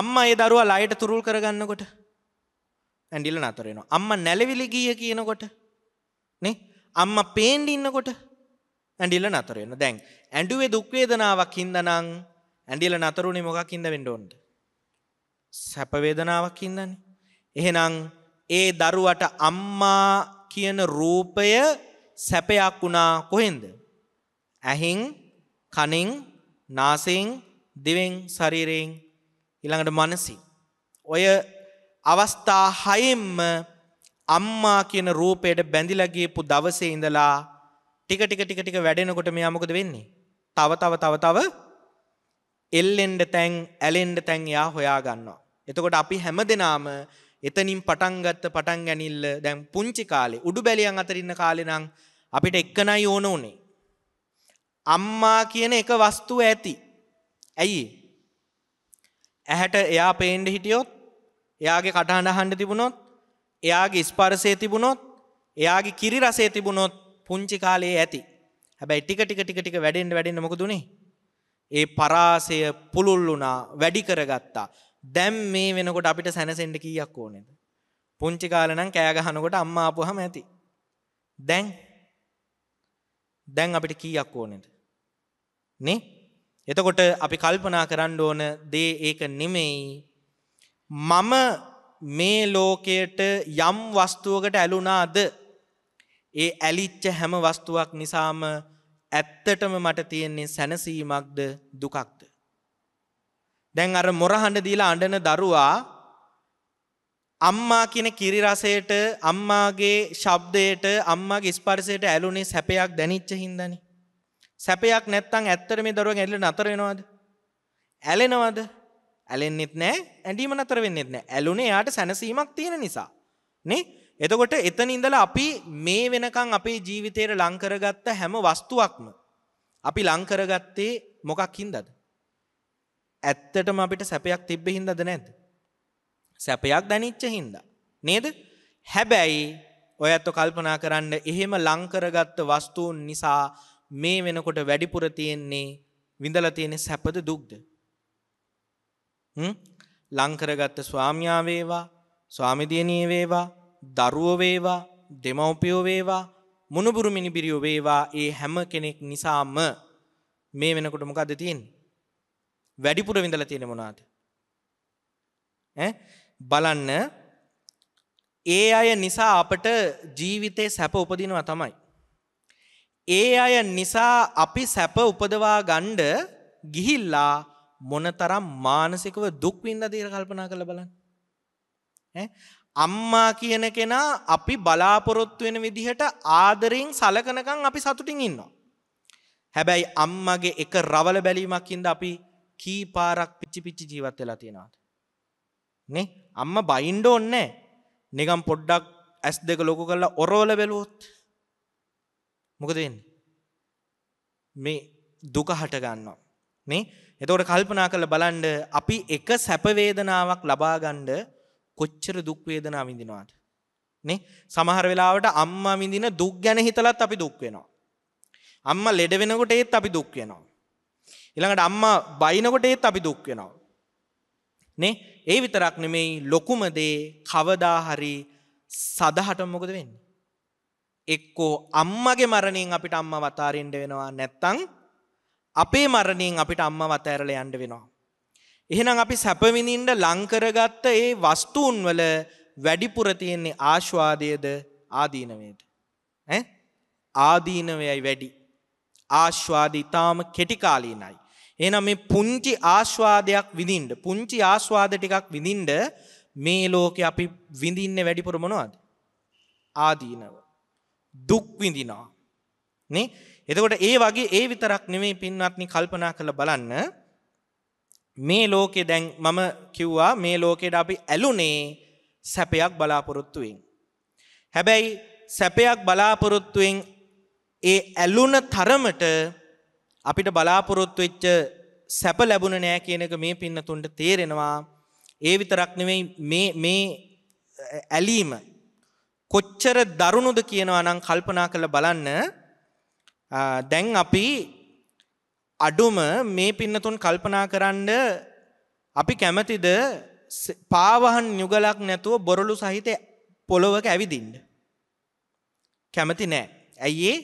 අම්මා ඒ දරුවා ලයට තුරුල් කරගන්නකොට ඇඬිල්ල නතර වෙනවා. අම්මා නැලවිලි ගිය කියනකොට නේ අම්මා පේන්න ඉන්නකොට ඇඬිල්ල නතර වෙනවා. දැන් ඇඬුවේ දුක් වේදනාවක් හින්දානම් ඇඬිල්ල නතරුනේ මොකක් හින්දා වෙන්න ඕනද? සැප වේදනාවක් ඉන්නනේ. එහෙනම් ඒ දරුවට අම්මා කියන රූපය සැපයක් වුණා කොහෙන්ද? ඇහෙන්, කනෙන්, නාසයෙන්, දිවෙන්, ශරීරයෙන් ඊළඟට මනසින්. ඔය අවස්ථා හයෙන්ම අම්මා කියන රූපයට බැඳිලා ගියපු දවසේ ඉඳලා ටික ටික ටික ටික වැඩෙනකොට මෙයා මොකද වෙන්නේ? තව තව තව තව එල්ලෙන්ඩ තැන් ඇලෙන්ඩ තැන් යා හොයා ගන්නවා. එතකොට අපි හැම දෙනාම එතනින් පටන්ගත්ත පටන් ගැනිල්ල දැන් පුංචි කාලේ උඩු බැලියන් අතරඉන්න කාලෙනං අපිට එක්කනයි ඕන උනේ. අම්මා කියන එක වස්තුව ඇති. ඇයි. ඇහැට එයා පේන්ඩ හිටියොත් එයාගේ කටහඬ හන්ඩ තිබුණොත් එයාගේ ස්පර්සය තිබුණොත් එයාගේ කිරි රසේ තිබුණොත් පුංචි කාලයේ ඇති හැබැයි ටික ටික ටික ටික වැඩෙන්ට වැඩෙන්න්න මොකදුනේ ඒ පරාසය පුළුල් වුණා වැඩි කරගත්තා දැම් මේ වෙනකොට අපිට සැනසෙන්ඩ කීයක් ඕනෙද පුංචි කාලනම් කෑගහනකොට අම්මාපුහම ඇති දැන් දැන් අපිට කීයක් ඕනෙද නේ එතකොට අපි කල්පනා කරන්න ඕන දේ ඒක නෙමෙයි මම මේ ලෝකයට යම් වස්තුවකට ඇලුනාද ඒ ඇලිච්ච හැම වස්තුවක් නිසාම ඇත්තටම මට තියෙන්නේ සැනසීමක්ද දුකක්ද දැන් අර මොරහඬ දීලා අඬන දරුවා අම්මා කියන කිරි රසයට අම්මාගේ ශබ්දයට අම්මාගේ ස්පර්ශයට ඇලුනේ සැපයක් දැනෙච්ච හින්දානේ. සැපයක් නැත්තම් ඇත්තට මේ දරුවා ඇලිලා නතර වෙනවද? ඇලෙනවද? ඇලෙන්නෙත් නැහැ, ඇඬීම නතර වෙන්නෙත් නැහැ. ඇලුනේ යාට සැනසීමක් තියෙන නිසා. නේ? එතකොට එතන ඉඳලා අපි මේ වෙනකන් අපේ ජීවිතේට ලං කරගත්ත හැම වස්තුවක්ම අපි ලං කරගත්තේ මොකක් හින්දාද? ඇත්තටම අපිට සැපයක් තිබ්බ හින්දාද නැද්ද? සැපයක් දැනෙච්ච හින්දා. නේද? හැබැයි ඔය අත කල්පනා කරන්න එහෙම ලං කරගත්ත වස්තුන් නිසා මේ වෙනකොට වැඩිපුර තියෙන්නේ විඳලා තියෙන සැපද දුක්ද? හ්ම්? ලං කරගත්ත ස්වාමියා වේවා, ස්වාමිදියණී වේවා, දරුවෝ වේවා, දෙමව්පියෝ වේවා, මුණුබුරු මිනිබිරියෝ වේවා, ඒ හැම කෙනෙක් නිසාම මේ වෙනකොට මොකද්ද තියෙන්නේ? වැඩිපුර විඳලා තියෙන්නේ මොනවාද? ඈ බලන්න ඒ අය නිසා අපට ජීවිතේ සැප උපදිනවා තමයි. ඒ අය නිසා අපි සැප උපදවා ගණ්ඩ ගිහිල්ලා මොනතරම් මානසිකව දුක් වින්ද දීර කල්පනා කළ බලන්න. අම්මා කියන කෙනා අපි බලාපොරොත්තු වෙන විදිහට ආදරෙන් සලකනකම් අපි සතුටින් ඉන්නවා. හැබැයි අම්මගේ එක රවල බැලීමක්ින්ද අපි කී පාරක් පිච්චි පිච්චි ජීවත් වෙලා තියෙනවාද නේ අම්ම බයින්ඩ ඕන්නේ නිකම් පොඩ්ඩක් ඇස් දෙක ලොකු කරලා ඔරවල බැලුවොත් මොකද වෙන්නේ මේ දුක හට ගන්නවා නේ එතකොට කල්පනා කරලා බලන්න අපි එක සැප වේදනාවක් ලබා ගන්න කොච්චර දුක් වේදනා විඳිනවද නේ සමහර වෙලාවට අම්මා විඳින දුක් ගැන හිතලත් අපි දුක් වෙනවා අම්මා ලෙඩ වෙනකොට ඒත් අපි දුක් වෙනවා ඉළඟට අම්මා බයිනකොට ඒත් අපි දුක් වෙනවා. නේ ඒ විතරක් නෙමෙයි ලොකුමදේ කවදාහරි සදහට මොකද වෙන්න. එක්කෝ අම්මගේ මරණින් අපිට අම්ම වතාරෙන්ට වෙනවා නැත්තං අපේ මරණින් අපිට අම්ම වතඇරල යන්ඩ වෙනවා. එහෙනම් අපි සැපවිනින්ට ලංකරගත්ත ඒ වස්තුූන්වල වැඩිපුර තියෙන්නේ ආශ්වාදයද ආදීනවයට. ආදීනවයයි වැඩි. ආශ්වාද ඉතාම කෙටිකාලීනයි. එහෙනම් මේ පුංචි ආස්වාදයක් විඳින්න පුංචි ආස්වාද ටිකක් විඳින්න මේ ලෝකේ අපි විඳින්නේ වැඩිපුර මොනවද? ආදීනව. දුක් විඳිනවා. නේ? එතකොට ඒ වගේ ඒ විතරක් නෙමෙයි පින්වත්නි කල්පනා කරලා බලන්න මේ ලෝකේ දැන් මම කිව්වා මේ ලෝකේට අපි ඇලුනේ සැපයක් බලාපොරොත්තු වෙන්. හැබැයි සැපයක් බලාපොරොත්තුෙන් ඒ ඇලුන තරමට අපිට බලාපොරොත්තු වෙච්ච සැප ලැබුණ නෑ කියනක මේ පින්නතුන්ට තේරෙනවා ඒ විතරක් නෙවෙයි මේ ඇලීම කොච්චර දරුණුද කියනවා නම් කල්පනා කළ බලන්න දැන් අපි අඩුම මේ පින්නතුන් කල්පනා කරන්න අපි කැමතිද පාවහන් යුගලක් නැතුව බොරලු සහිත පොළොවක ඇවිදින්න. කැමති නෑ. ඇයිඒ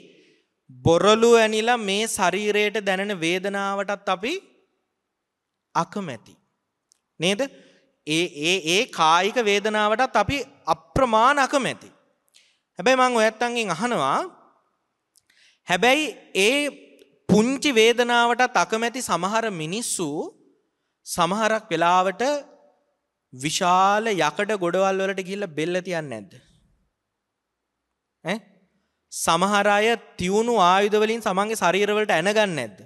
බොරලු ඇනිලා මේ ශරීරයට දැනෙන වේදනාවටත් අපි අකමැති. නේද? ඒ ඒ ඒ කායික වේදනාවටත් අපි අප්‍රමාණ අකමැති. හැබැයි මම ඔයත්තන්ගෙන් අහනවා හැබැයි ඒ පුංචි වේදනාවටත් අකමැති සමහර මිනිස්සු සමහරක් වෙලාවට විශාල යකඩ ගොඩවල් වලට ගිහිල්ලා බෙල්ල තියන්නේ නැද්ද? ඈ සමහර අය තියුණු ආයුධ වලින් සමන්ගේ ශරීරවලට ඇනගන්නේ නැද්ද?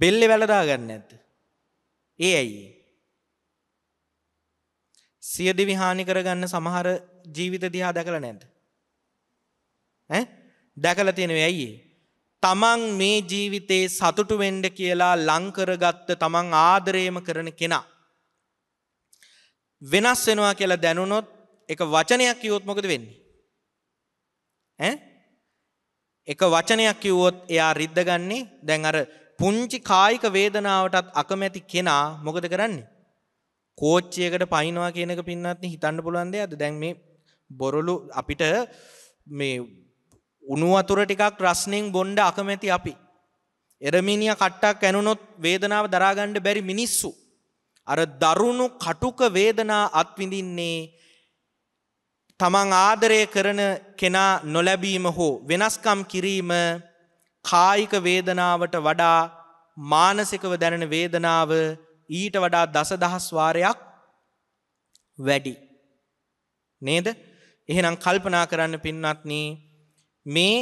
බෙල්ලේ වැල දාගන්නේ නැද්ද? ඒ ඇයි සියදිවි හානි කරගන්න සමහර ජීවිත දිහා දැකලා නැද්ද ඈ දැකලා තියෙනවේ ඇයි තමන් මේ ජීවිතේ සතුටු වෙන්න කියලා ලං කරගත්ත තමන් ආදරේම කරන කෙනා වෙනස් වෙනවා කියලා දැනුනොත් එක වචනයක් කිව්වොත් මොකද වෙන්නේ ඈ එක වචනයක් කිව්වොත් එයා රිද්දගන්නේ දැන් අර පුංචි කායික වේදනාවටත් අකමැති කෙනා මොකද කරන්නේ. කෝච්චයකට පයිනවා කියනක පින්නත් හිතන්න පුළුවන්ද ඇද දැන් මේ බොරලු අපිට මේ උනුවතුර ටිකක් රස්නෙන් බොන්්ඩ අකමැති අපි. එරමිනිිය කට්ටක් ඇනුනොත් වේදනාව දරාගණ්ඩ බැරි මිනිස්සු. අර දරුණු කටුක වේදනා අත්විඳින්නේ තමන් ආදරය කරන කෙනා නොලැබීම හෝ වෙනස්කම් කිරීම කායික වේදනාවට වඩා මානසිකව දැනෙන වේදනාව ඊට වඩා දසදහස් වාරයක් වැඩි. නේද? එහෙනම් කල්පනා කරන්න පින්වත්නි මේ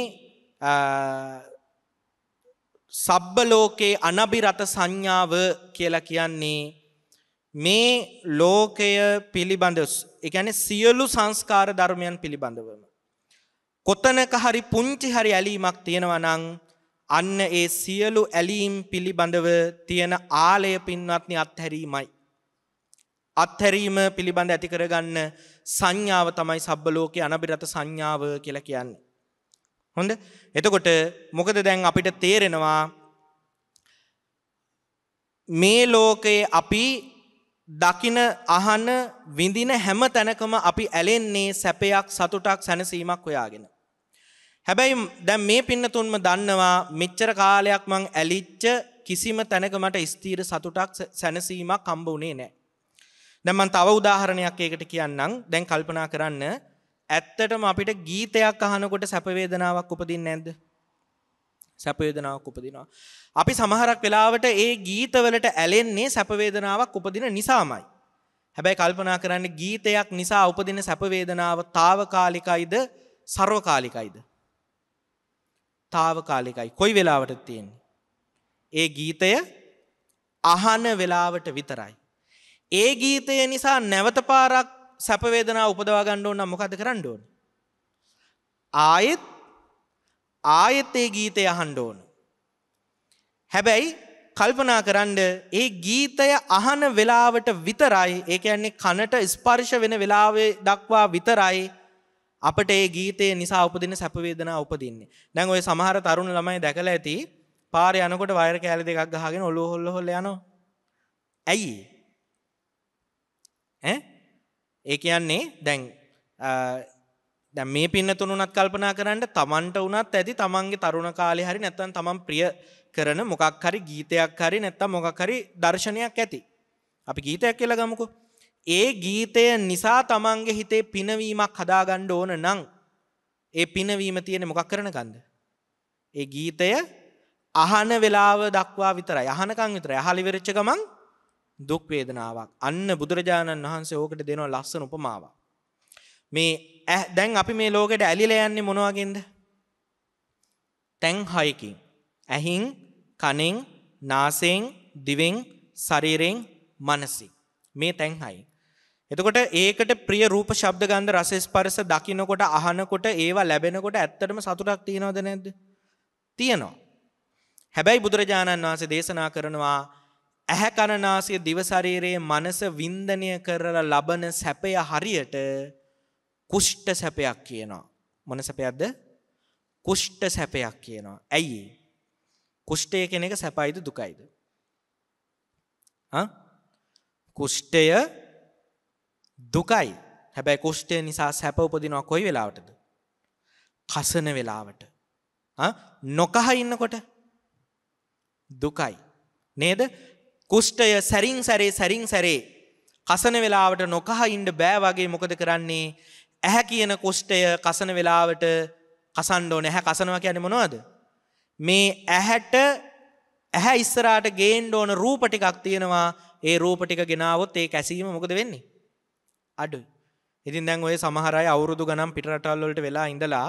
සබ්බ ලෝකේ අනබිරත සංඥාව කියලා කියන්නේ මේ ලෝකය පිළිබඳ ඒ කියන්නේ සියලු සංස්කාර ධර්මයන් පිළිබඳවම කොතනක හරි පුංචි හරි ඇලීමක් තියෙනවා නම් අන්න ඒ සියලු ඇලීම් පිළිබඳව තියෙන ආලය පින්වත්නි අත්හැරීමයි. අත්හැරීම පිළිබඳ ඇති කරගන්න සංඥාව තමයි සබ්බලෝකයේ අනබිරත සංඥාව කියලා කියන්නේ. හොඳ? එතකොට මොකද දැන් අපිට තේරෙනවා මේ ලෝකයේ අපි දකින අහන විඳින හැම තැනකම අපි ඇලෙන්නේ සැපයක් සතුටක් සැනසීමක් හොයාගෙන. හැබැයි දැන් මේ පින්නතුන්ම දන්නවා මෙච්චර කාලයක් මං ඇලිච්ච කිසිම තැනක මට ස්ථීර සතුටක් සැනසීමක් හම්බ වුණේ නැහැ. දැන් මං තව උදාහරණයක් ඒකට කියන්නම්. දැන් කල්පනා කරන්න ඇත්තටම අපිට ගීතයක් අහනකොට සැප වේදනාවක් උපදින්නේ නැද්ද? සැප වේදනාවක් උපදිනවා. අපි සමහරක් වෙලාවට ඒ ගීතවලට ඇලෙන්නේ සැප වේදනාවක් උපදින නිසාමයි. හැබැයි කල්පනා කරන්න ගීතයක් නිසා උපදින සැප වේදනාව తాවකාලිකයිද සර්වකාලිකයිද? తాවකාලිකයි. කොයි වෙලාවට තියෙන්නේ. ඒ ගීතය අහන වෙලාවට විතරයි. ඒ ගීතය නිසා නැවත පාරක් සැපවේදනා උපදවා ගන්න ඕන නම් මොකද කරන්න ඕන? ආයෙත් ආයෙත් ඒ ගීතය අහන්න ඕන. හැබැයි කල්පනා කරන්න ඒ ගීතය අහන වෙලාවට විතරයි ඒ කියන්නේ කනට ස්පර්ශ වෙන වෙලාවේ දක්වා විතරයි අපට ඒ ගීතය නිසා උපදින සැපවේදනා උපදින්නේ. දැන් ඔය සමහර තරුණ ළමයි දැකලා ඇති පාරේ යනකොට වයර් කෑලි දෙකක් ගහගෙන ඔලුව හොල්ල හොල්ල යනවා. ඇයි? ඈ? ඒ කියන්නේ දැන් දැන් මේ පින්නතුණ උනත් කල්පනා කරන්න තමන්ට උනත් ඇති තමන්ගේ තරුණ කාලේ හරි නැත්නම් තමන් ප්‍රිය කරන මොකක් හරි ගීතයක් හරි නැත්නම් මොකක් හරි දර්ශනයක් ඇති. අපි ගීතයක් කියලා ගමුකෝ. ඒ ගීතය නිසා තමන්ගේ හිතේ පිනවීමක් හදාගණ්ඩ ඕන නං ඒ පිනවීම තියෙන මොකක් කරන කන්ද. ඒ ගීතය අහන වෙලාව දක්වා විතර යහනකං විතර යහලි වෙරච්ච ගමන් දුක්වේදනාවක් අන්න බුදුරජාණන් වහන්සේ ඕකට දෙනවා ලස්සන උපමාව. මේ ඇ දැන් අපි මේ ලෝකෙට ඇලිල යන්නේ මොනවාගෙන්ද. තැන් හයකින්. ඇහින් කනෙන් නාසයෙන් දිවෙන් සරීරෙන් මනසි. මේ තැන්හයි. එතකොට ඒකට ප්‍රිය රූප ශබ්ද ගන්ධ රස ස්පර්ශ දකින්නකොට අහනකොට ඒවා ලැබෙනකොට ඇත්තටම සතුටක් තියනවද නැද්ද? තියෙනවා. හැබැයි බුදුරජාණන් වහන්සේ දේශනා කරනවා ඇහැ කන නාසය දිව ශරීරයේ මනස වින්දනය කරලා ලබන සැපය හරියට කුෂ්ඨ සැපයක් කියනවා. මොන සැපයක්ද? කුෂ්ඨ සැපයක් කියනවා. ඇයි? කුෂ්ඨය කියන එක සැපයිද දුකයිද? ආ? කුෂ්ඨය දුකයි. හැබැයි කුෂ්ඨය නිසා සැප උපදිනවා කොයි වෙලාවටද? කසන වෙලාවට. නොකහ ඉන්නකොට දුකයි. නේද? කුෂ්ඨය සැරින් සැරේ සැරින් සැරේ කසන වෙලාවට නොකහ ඉන්න බෑ වගේ මොකද කරන්නේ? ඇහැ කියන කුෂ්ඨය කසන වෙලාවට කසන්න ඕනේ. ඇහැ කසනවා කියන්නේ මොනවද? මේ ඇහැට ඇහැ ඉස්සරහට ගේන්න ඕන රූප ටිකක් තියෙනවා. ඒ රූප ටික ගෙනාවොත් ඒ කැසීම මොකද වෙන්නේ? අඩු. ඉතින් දැන් ඔය සමහර අය අවුරුදු ගණන් පිටරටවල් වලට වෙලා ඉඳලා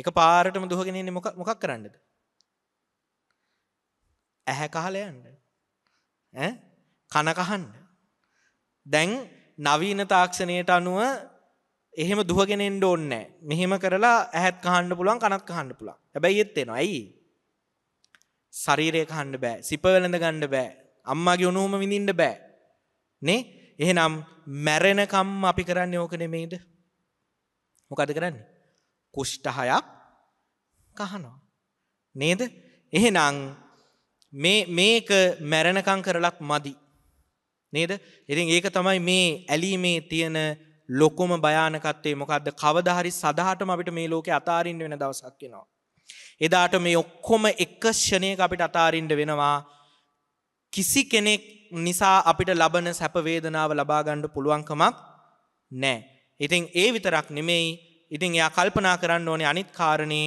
එක පාරටම දුහගෙන ඉන්නේ මොකක් මොකක් කරන්නද? ඇහැ කහලා යන්න. ඈ කන කහන්න. දැන් නවීන තාක්ෂණයට අනුව එහෙම දුහගෙන එන්න ඕනේ නැහැ. මෙහෙම කරලා ඇහත් කහන්න පුළුවන් කනත් කහන්න පුළුවන්. හැබැයි ඒත් එනවා. ඇයි? ශරීරය කහන්න බෑ. සිප වෙලඳ ගන්න බෑ. අම්මාගේ උණුහුම විඳින්න බෑ. නේ? එහෙනම් මැරෙනකම් අපි කරන්න ඕක නෙමෙයිද මොකද කරන්න කුෂ්ටහයක් කහනවා නේද එහෙනං මේක මැරණකං කරලත් මදි නේද එතින් ඒක තමයි මේ ඇලීමේ තියෙන ලොකුම භයානකත්තේ මොකක්ද කවදහරි සදහටම අපිට මේ ලෝක අතාරින්ට වෙන දවසක්කිෙනවා. එදාට මේ ඔක්කොම එක්කෂණයක අපිට අතාරින්ට වෙනවා කිසි කෙනෙක් නිසා අපිට ලබන සැපවේදනාව ලබාගණ්ඩ පුළුවන්කමක් නෑ. ඉතින් ඒ විතරක් නෙමෙයි ඉතින් එයා කල්පනා කරන්න ඕනේ අනිත් කාරණේ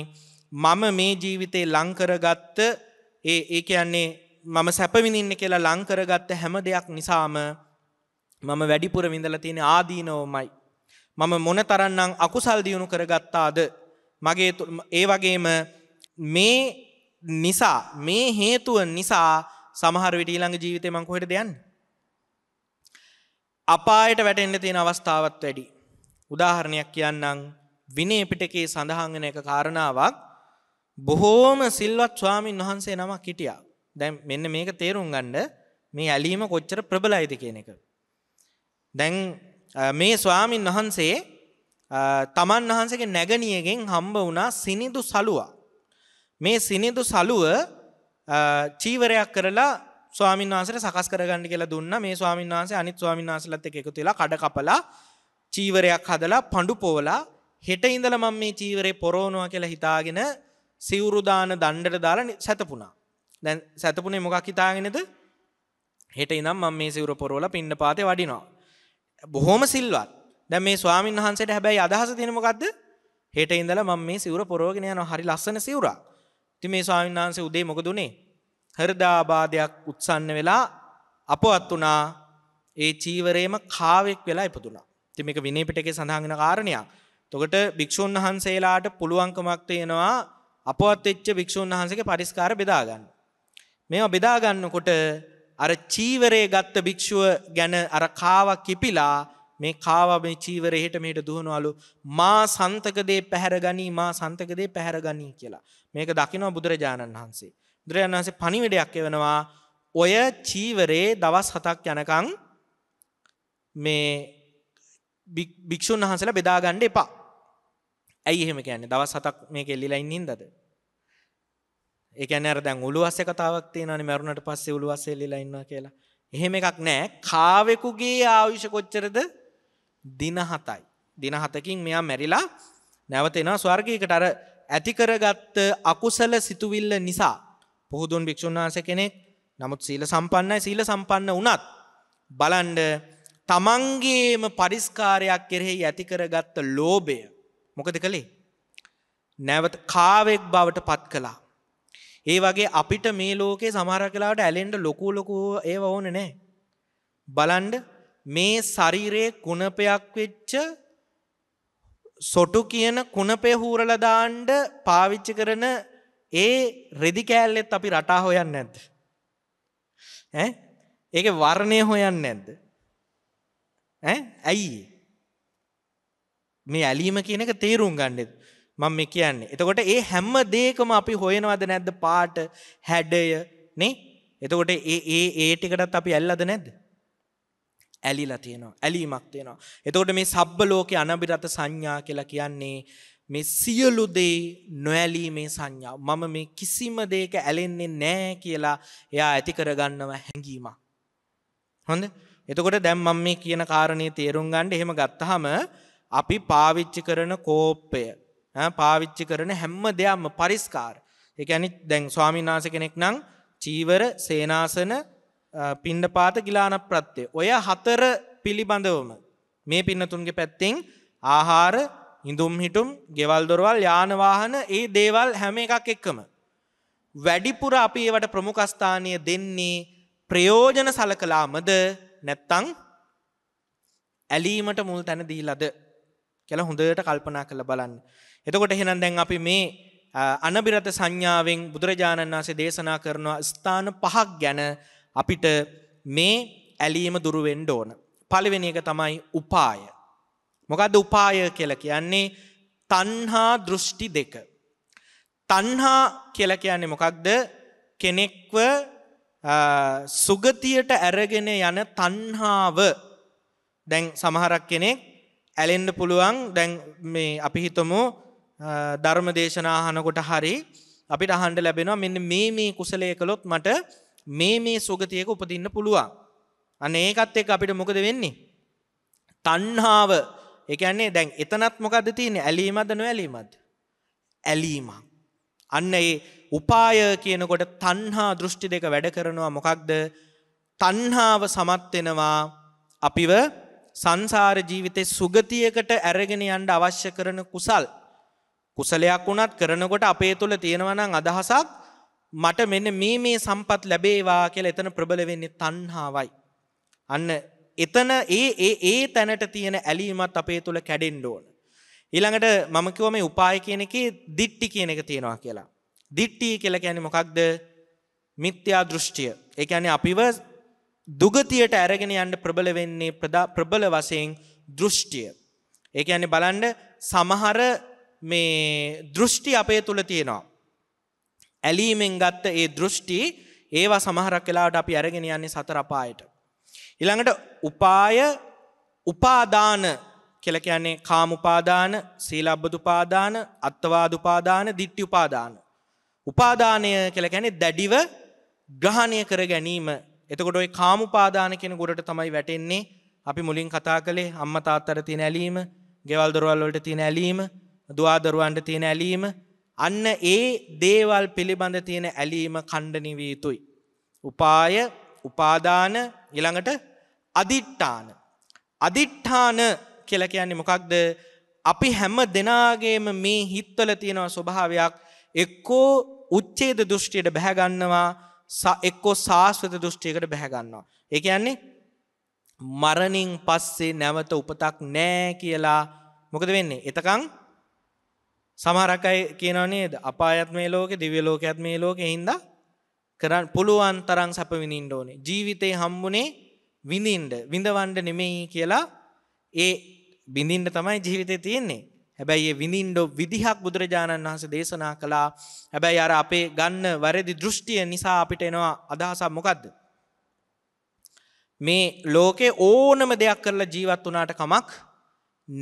මම මේ ජීවිතේ ලංකරගත්ත ඒ ඒ කියන්නේ මම සැපවිනින්න කියලා ලංකරගත්ත හැම දෙයක් නිසාම මම වැඩිපුර විඳල තියෙන ආදීනෝමයි. මම මොන තරන්නම් අකුසල් දියුණු කරගත්තාද මගේ ඒ වගේම මේ නිසා මේ හේතුව නිසා සමහරවිට ඊළඟ ජීවිතය මංකොහට දෙයන්න. අපායට වැටෙන්න්න තියෙන අවස්ථාවත් වැඩි. උදාහරණයක් කියන්නම් විනේ පිටකේ සඳහංගන එක කාරණාවක් බොහෝම සිල්වත් ස්වාමීන් වහන්සේ නමක් හිටියා. දැන් මෙන්න මේක තේරුම් ගණ්ඩ මේ ඇලීම කොච්චර ප්‍රබලයිද කියන එක. දැන් මේ ස්වාමීන් වහන්සේ තමන් වහන්සගේ නැගනියගෙන් හම්බ වුණා සිනිදු සලුවා. මේ සිනිදු සලුව චීවරයක් කරලා ස්වාමීන් වහන්සට සකස් කරගන්න කියලා දුන්න මේ ස්වාමීන් වහන්සේ අනිත් ස්වාමීන් වහන්සලත් එක්ක එකතු වෙලා කඩ කපලා චීවරයක් හදලා පඬු පොවලා හෙට ඉඳලා මම මේ චීවරේ පොරවනවා කියලා හිතාගෙන සිවුරු දාන දණ්ඩට දාලා සැතපුණා. දැන් සැතපුණේ මොකක් හිතාගෙනද? හෙට ඉඳන් මම මේ සිවුර පොරවලා පින්න පාතේ වඩිනවා. බොහොම සිල්වත්. දැන් මේ ස්වාමීන් වහන්සේට හැබැයි අදහස තියෙන මොකද්ද? හෙට ඉඳලා මම මේ සිවුර පොරවගෙන යනවා. හරි ලස්සන සිවුරක්. ඉතින් මේ ස්වාමීන් වහන්සේ උදේ මොකද උනේ? හෘදාබාධයක් උත්සන්න වෙලා අපවත් වුණා. ඒ චීවරේම කාවෙක් වෙලා ඉපදුණා. ඉතින් මේක විනය පිටකේ සඳහන් වෙන කාරණයක්. එතකොට භික්ෂුන් වහන්සේලාට පුළුවන්කමක් තියෙනවා අපවත් වෙච්ච භික්ෂුන් වහන්සේගේ පරිස්කාර බෙදා ගන්න. මේවා බෙදා ගන්නකොට අර චීවරේ ගත්ත භික්ෂුව ගැන අර කාවක් කිපිලා මේ කාව මේ චීවර එහෙට මෙට දුහනවලු මා සන්තකදේ පැහැරගනී මා සන්තකදේ පැහැරගනී කියලා මේක දකිනවා බුදුරජාණන් වහන්සේ. බුදුරජාණන් වහන්සේ පණිවිඩයක් එවනවා ඔය චීවරේ දවස් හතක් යනකං මේ භික්‍ෂූන් වහන්සලා බෙදාගණ්ඩ එපා. ඇයි එහෙම කියන්නේ දවස් හතක් මේ කෙල්ලිලා ඉන්නින් දද. එකන අර දැන් උළුවස්ස කතාවක් තියෙනනි මැරුණට පස්සේ උළුවස්සෙල්ලිලා ඉන්නවා කියලා. එහෙම එකක් නෑ කාවෙකුගේ ආයුෂ කොච්චරද දින 7යි. දින 7කින් මෙයා මැරිලා නැවත එනවා ස්වර්ගයකට අර ඇති කරගත්ත අකුසල සිතුවිල්ල නිසා. පොහුදුන් භික්ෂුන් වහන්සේ කෙනෙක් නමුත් සීල සම්පන්නයි සීල සම්පන්න වුණත් බලන්න තමන්ගේම පරිස්කාරයක් කෙරෙහි ඇති කරගත්ත ලෝභය මොකද කළේ? නැවත කාවෙක් බවට පත් කළා. ඒ වගේ අපිට මේ ලෝකේ සමහර කලාවට ඇලෙන්ඩ ලොකු ලොකු ඒව ඕන නෑ. බලන්ඩ මේ ශරීරයේ කුණපයක් වෙච්ච සොටු කියන කුණපේ හූරලා දාන්න පාවිච්චි කරන ඒ රෙදි කෑල්ලෙත් අපි රටා හොයන්නේ නැද්ද? ඈ? ඒකේ වර්ණය හොයන්නේ නැද්ද? ඈ? ඇයි? මේ ඇලීම කියන එක තේරුම් ගන්න මම මේ කියන්නේ. එතකොට ඒ හැම දෙයකම අපි හොයනවද නැද්ද? පාට, හැඩය, නේ? එතකොට ඒ ඒ ඒ ටිකටත් අපි ඇල්ලද නැද්ද? ඇලිලා තියෙනවා ඇලීමක් තියෙනවා. එතකොට මේ සබ්බ ලෝකේ අනබිරත සංඥා කියලා කියන්නේ මේ සියලු දේ නොඇලීමේ සංඥාව. මම මේ කිසිම දෙයක ඇලෙන්නේ නැහැ කියලා එයා ඇති කරගන්නව හැඟීමක්. හොඳ? එතකොට දැන් මම මේ කියන කාරණේ තේරුම් ගන්න එහෙම ගත්තාම අපි පාවිච්චි කරන කෝපය පාවිච්චි කරන හැම්ම දෙයක්ම පරිස්කාර. ඒ කියන්නේ දැන් ස්වාමීන් වහන්සේ කෙනෙක් නම් චීවර, සේනාසන, පිණ්ඩපාත ගිලාන ප්‍රත්්‍යය. ඔය හතර පිළිබඳවම මේ පින්නතුන්ගේ පැත්තිං ආහාර ඉඳුම් හිටුම් ගෙවල් දොරවල් යානවාහන ඒ දේවල් හැම එකක් එක්කම. වැඩිපුර අපි ඒවට ප්‍රමුකස්ථානය දෙන්නේ ප්‍රයෝජන සලකලාමද නැත්තං ඇලීමට මුල් තැන දීලද කියලා හොඳට කල්පනා කළ බලන්න. එතකොට එහෙනම් දැන් අපි මේ අනබිරත සංඥාවෙන් බුදුරජාණන් වහන්සේ දේශනා කරනවා ස්ථාන පහක් ගැන අපිට මේ ඇලීම දුරුවෙන්ඩ ඕන. පළවෙෙන එක තමයි උපාය. මොකද උපාය කියල කියන්නේ තන්හා දෘෂ්ටි දෙක. තන්හා කියල කියන්නේ මොකක්ද කෙනෙක්ව සුගතියට ඇරගෙන යන තන්හාව දැන් සමහරක් කෙනෙක් ඇලෙන්ඩ පුළුවන් දැන් මේ අපි හිතමු ධර්ම දේශනාහනකොට හරි අපිට අහන්ඩ ලැබෙනවා මෙන්න මේ මේ කුසලය කළොත් මට මේ මේ සුගතියක උපදින්න පුළුවන්. අන්න ඒකත් එක්ක අපිට මොකද වෙන්නේ? තණ්හාව. ඒ කියන්නේ දැන් එතනත් මොකද්ද තියෙන්නේ? ඇලීමද නොඇලීමද? ඇලීමක්. අන්න ඒ උපාය කියනකොට තණ්හා දෘෂ්ටි දෙක වැඩ කරනවා මොකක්ද? තණ්හාව සමත් වෙනවා අපිව සංසාර ජීවිතේ සුගතියකට ඇරගෙන යන්න අවශ්‍ය කරන කුසල් කුසලයක් වුණත් කරනකොට අපේ තුල තියෙනවා නම් අදහසක් මට මෙන්න මේ මේ සම්පත් ලැබේවා කියලා එතන ප්‍රබල වෙන්නේ තණ්හාවයි. අන්න එතන ඒ ඒ ඒ තැනට තියෙන ඇලීමත් අපේ තුල කැඩෙන්න ඕන. ඊළඟට මම කිව්ව මේ උපාය කියන එකේ දිට්ටි කියන එක තියෙනවා කියලා. දිට්ටි කියලා කියන්නේ මොකක්ද? මිත්‍යා දෘෂ්ටිය. ඒ කියන්නේ අපිව දුගතියට අරගෙන යන්න ප්‍රබල වෙන්නේ ප්‍රබල වශයෙන් දෘෂ්ටිය. ඒ කියන්නේ බලන්න සමහර මේ දෘෂ්ටි අපේ තුල තියෙනවා. ඇලීමෙන් ගත්ත ඒ දෘෂ්ටි ඒවා සමහරක් වෙලාවට අපි අරගෙන යන්නේ සතර අපායට. ඊළඟට උපාය උපාදාන කියලා කියන්නේ කාම උපාදාන, සීලබ්බත උපාදාන, අත්වාද උපාදාන, ditthi උපාදාන. උපාදානය කියලා කියන්නේ දැඩිව ග්‍රහණය කර ගැනීම. එතකොට ওই කාම උපාදාන කියන ගොඩට තමයි වැටෙන්නේ. අපි මුලින් කතා කළේ අම්මා තාත්තට තියෙන ඇලීම, ගෙවල් දොරවල් වලට තියෙන ඇලීම, දුවා දරුවන්ට තියෙන ඇලීම, අන්න ඒ දේවල් පිළිබඳ තියෙන ඇලීම කණ්ඩනිවිය යුතුයි. උපාය උපාදාන ඊළඟට අදිට්ඨාන. අදිට්ඨාන කියලා කියන්නේ මොකක්ද? අපි හැම දෙනාගේම මේ හිත්වල තියෙන ස්වභාවයක් එක්කෝ උච්ඡේද දෘෂ්ටියට බැහැ ගන්නවා එක්කෝ සාස්වත දෘෂ්ටියකට බැහැ ගන්නවා. ඒ කියන්නේ මරණින් පස්සේ නැවත උපතක් නැහැ කියලා මොකද වෙන්නේ? එතකන් සමහරකයි කියනවනේද අපායත් මේ ලෝකෙ දිව්‍ය ලෝකයක්ත් මේ ලෝකෙ හින්දා කරන්න පුළුවන් තරම් සැප විඳින්න ඕනේ. ජීවිතේ හම්බුනේ විඳින්න, විඳවන්න නෙමෙයි කියලා ඒ විඳින්න තමයි ජීවිතේ තියෙන්නේ. හැබැයි ඒ විඳින්න විදිහක් බුදුරජාණන් වහන්සේ දේශනා කළා. හැබැයි අර අපේ ගන්න වැරදි දෘෂ්ටිය නිසා අපිට එනවා අදහසක් මොකද්ද? මේ ලෝකේ ඕනම දෙයක් කරලා ජීවත් වුණාට කමක්